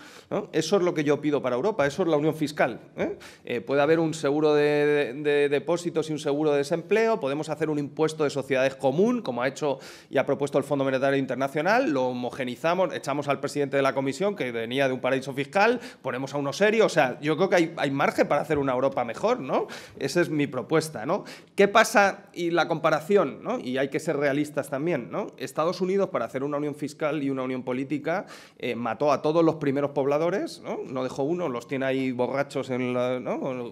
Eso es lo que yo pido para Europa, eso es la unión fiscal. ¿eh? Eh, puede haber un seguro de, depósitos y un seguro de desempleo, podemos hacer un impuesto de sociedades común, como ha hecho y ha propuesto el Fondo Monetario Internacional, lo homogenizamos, echamos al presidente de la comisión que venía de un paraíso fiscal, ponemos a uno serio, o sea, yo creo que hay, margen para hacer una Europa mejor, ¿no? Esa es mi propuesta, ¿no? ¿Qué pasa? Y la comparación, Y hay que ser realistas también, ¿no? Este Estados Unidos, para hacer una unión fiscal y una unión política, eh, mató a todos los primeros pobladores, ¿no? No dejó uno, los tiene ahí borrachos en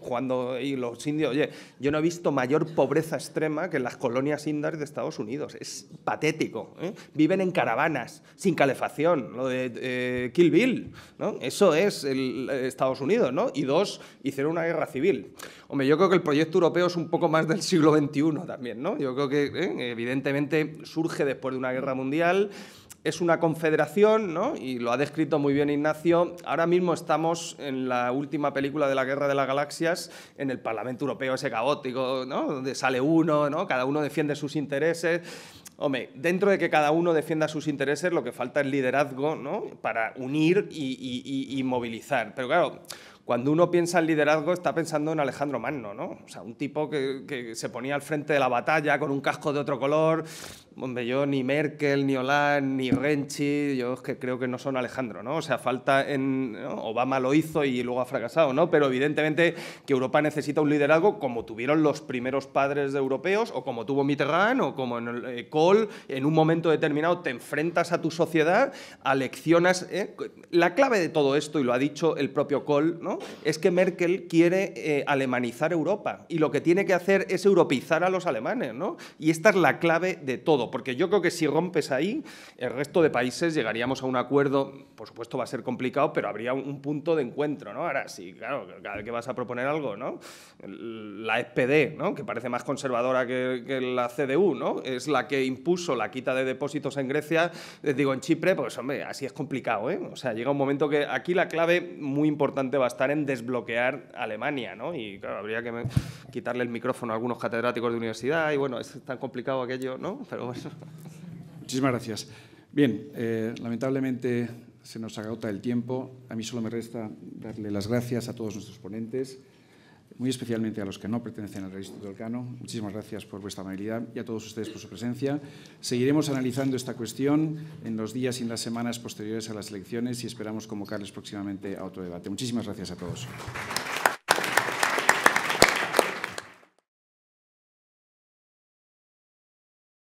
jugando y los indios. Oye, yo no he visto mayor pobreza extrema que en las colonias indias de Estados Unidos. Es patético. ¿eh? Viven en caravanas, sin calefacción, lo de eh, Kill Bill. ¿no? Eso es el, Estados Unidos, ¿no? Y dos, hicieron una guerra civil. Hombre, yo creo que el proyecto europeo es un poco más del siglo XXI también, ¿no? Yo creo que ¿eh? evidentemente surge después de una guerra mundial, es una confederación, ¿no? Y lo ha descrito muy bien Ignacio. Ahora mismo estamos en la última película de la Guerra de las Galaxias, en el Parlamento Europeo ese caótico, ¿no? Donde sale uno, ¿no? Cada uno defiende sus intereses. Hombre, dentro de que cada uno defienda sus intereses, lo que falta es liderazgo, ¿no? Para unir y, y movilizar. Pero claro, cuando uno piensa en liderazgo está pensando en Alejandro Magno, ¿no? O sea, un tipo que, que se ponía al frente de la batalla con un casco de otro color, yo ni Merkel, ni Hollande, ni Renzi, yo es que creo que no son Alejandro, ¿no? O sea, falta en... Obama lo hizo y luego ha fracasado, ¿no? Pero evidentemente que Europa necesita un liderazgo como tuvieron los primeros padres de europeos, o como tuvo Mitterrand, o como en el, eh, Kohl, en un momento determinado te enfrentas a tu sociedad, aleccionas... ¿eh? La clave de todo esto, y lo ha dicho el propio Kohl, ¿no? Es que Merkel quiere eh, alemanizar Europa, y lo que tiene que hacer es europeizar a los alemanes, ¿no? Y esta es la clave de todo porque yo creo que si rompes ahí, el resto de países llegaríamos a un acuerdo, por supuesto va a ser complicado, pero habría un punto de encuentro, ¿no? Ahora sí, claro, cada vez que vas a proponer algo, ¿no? La SPD, e ¿no? Que parece más conservadora que, la CDU, ¿no? Es la que impuso la quita de depósitos en Grecia, digo, en Chipre, pues hombre, así es complicado, ¿eh? O sea, llega un momento que aquí la clave muy importante va a estar en desbloquear Alemania, ¿no? Y claro, habría que quitarle el micrófono a algunos catedráticos de universidad y bueno, es tan complicado aquello, ¿no? Pero Muchísimas gracias. Bien, eh, lamentablemente se nos agota el tiempo. A mí solo me resta darle las gracias a todos nuestros ponentes, muy especialmente a los que no pertenecen al registro del Cano. Muchísimas gracias por vuestra amabilidad y a todos ustedes por su presencia. Seguiremos analizando esta cuestión en los días y en las semanas posteriores a las elecciones y esperamos convocarles próximamente a otro debate. Muchísimas gracias a todos.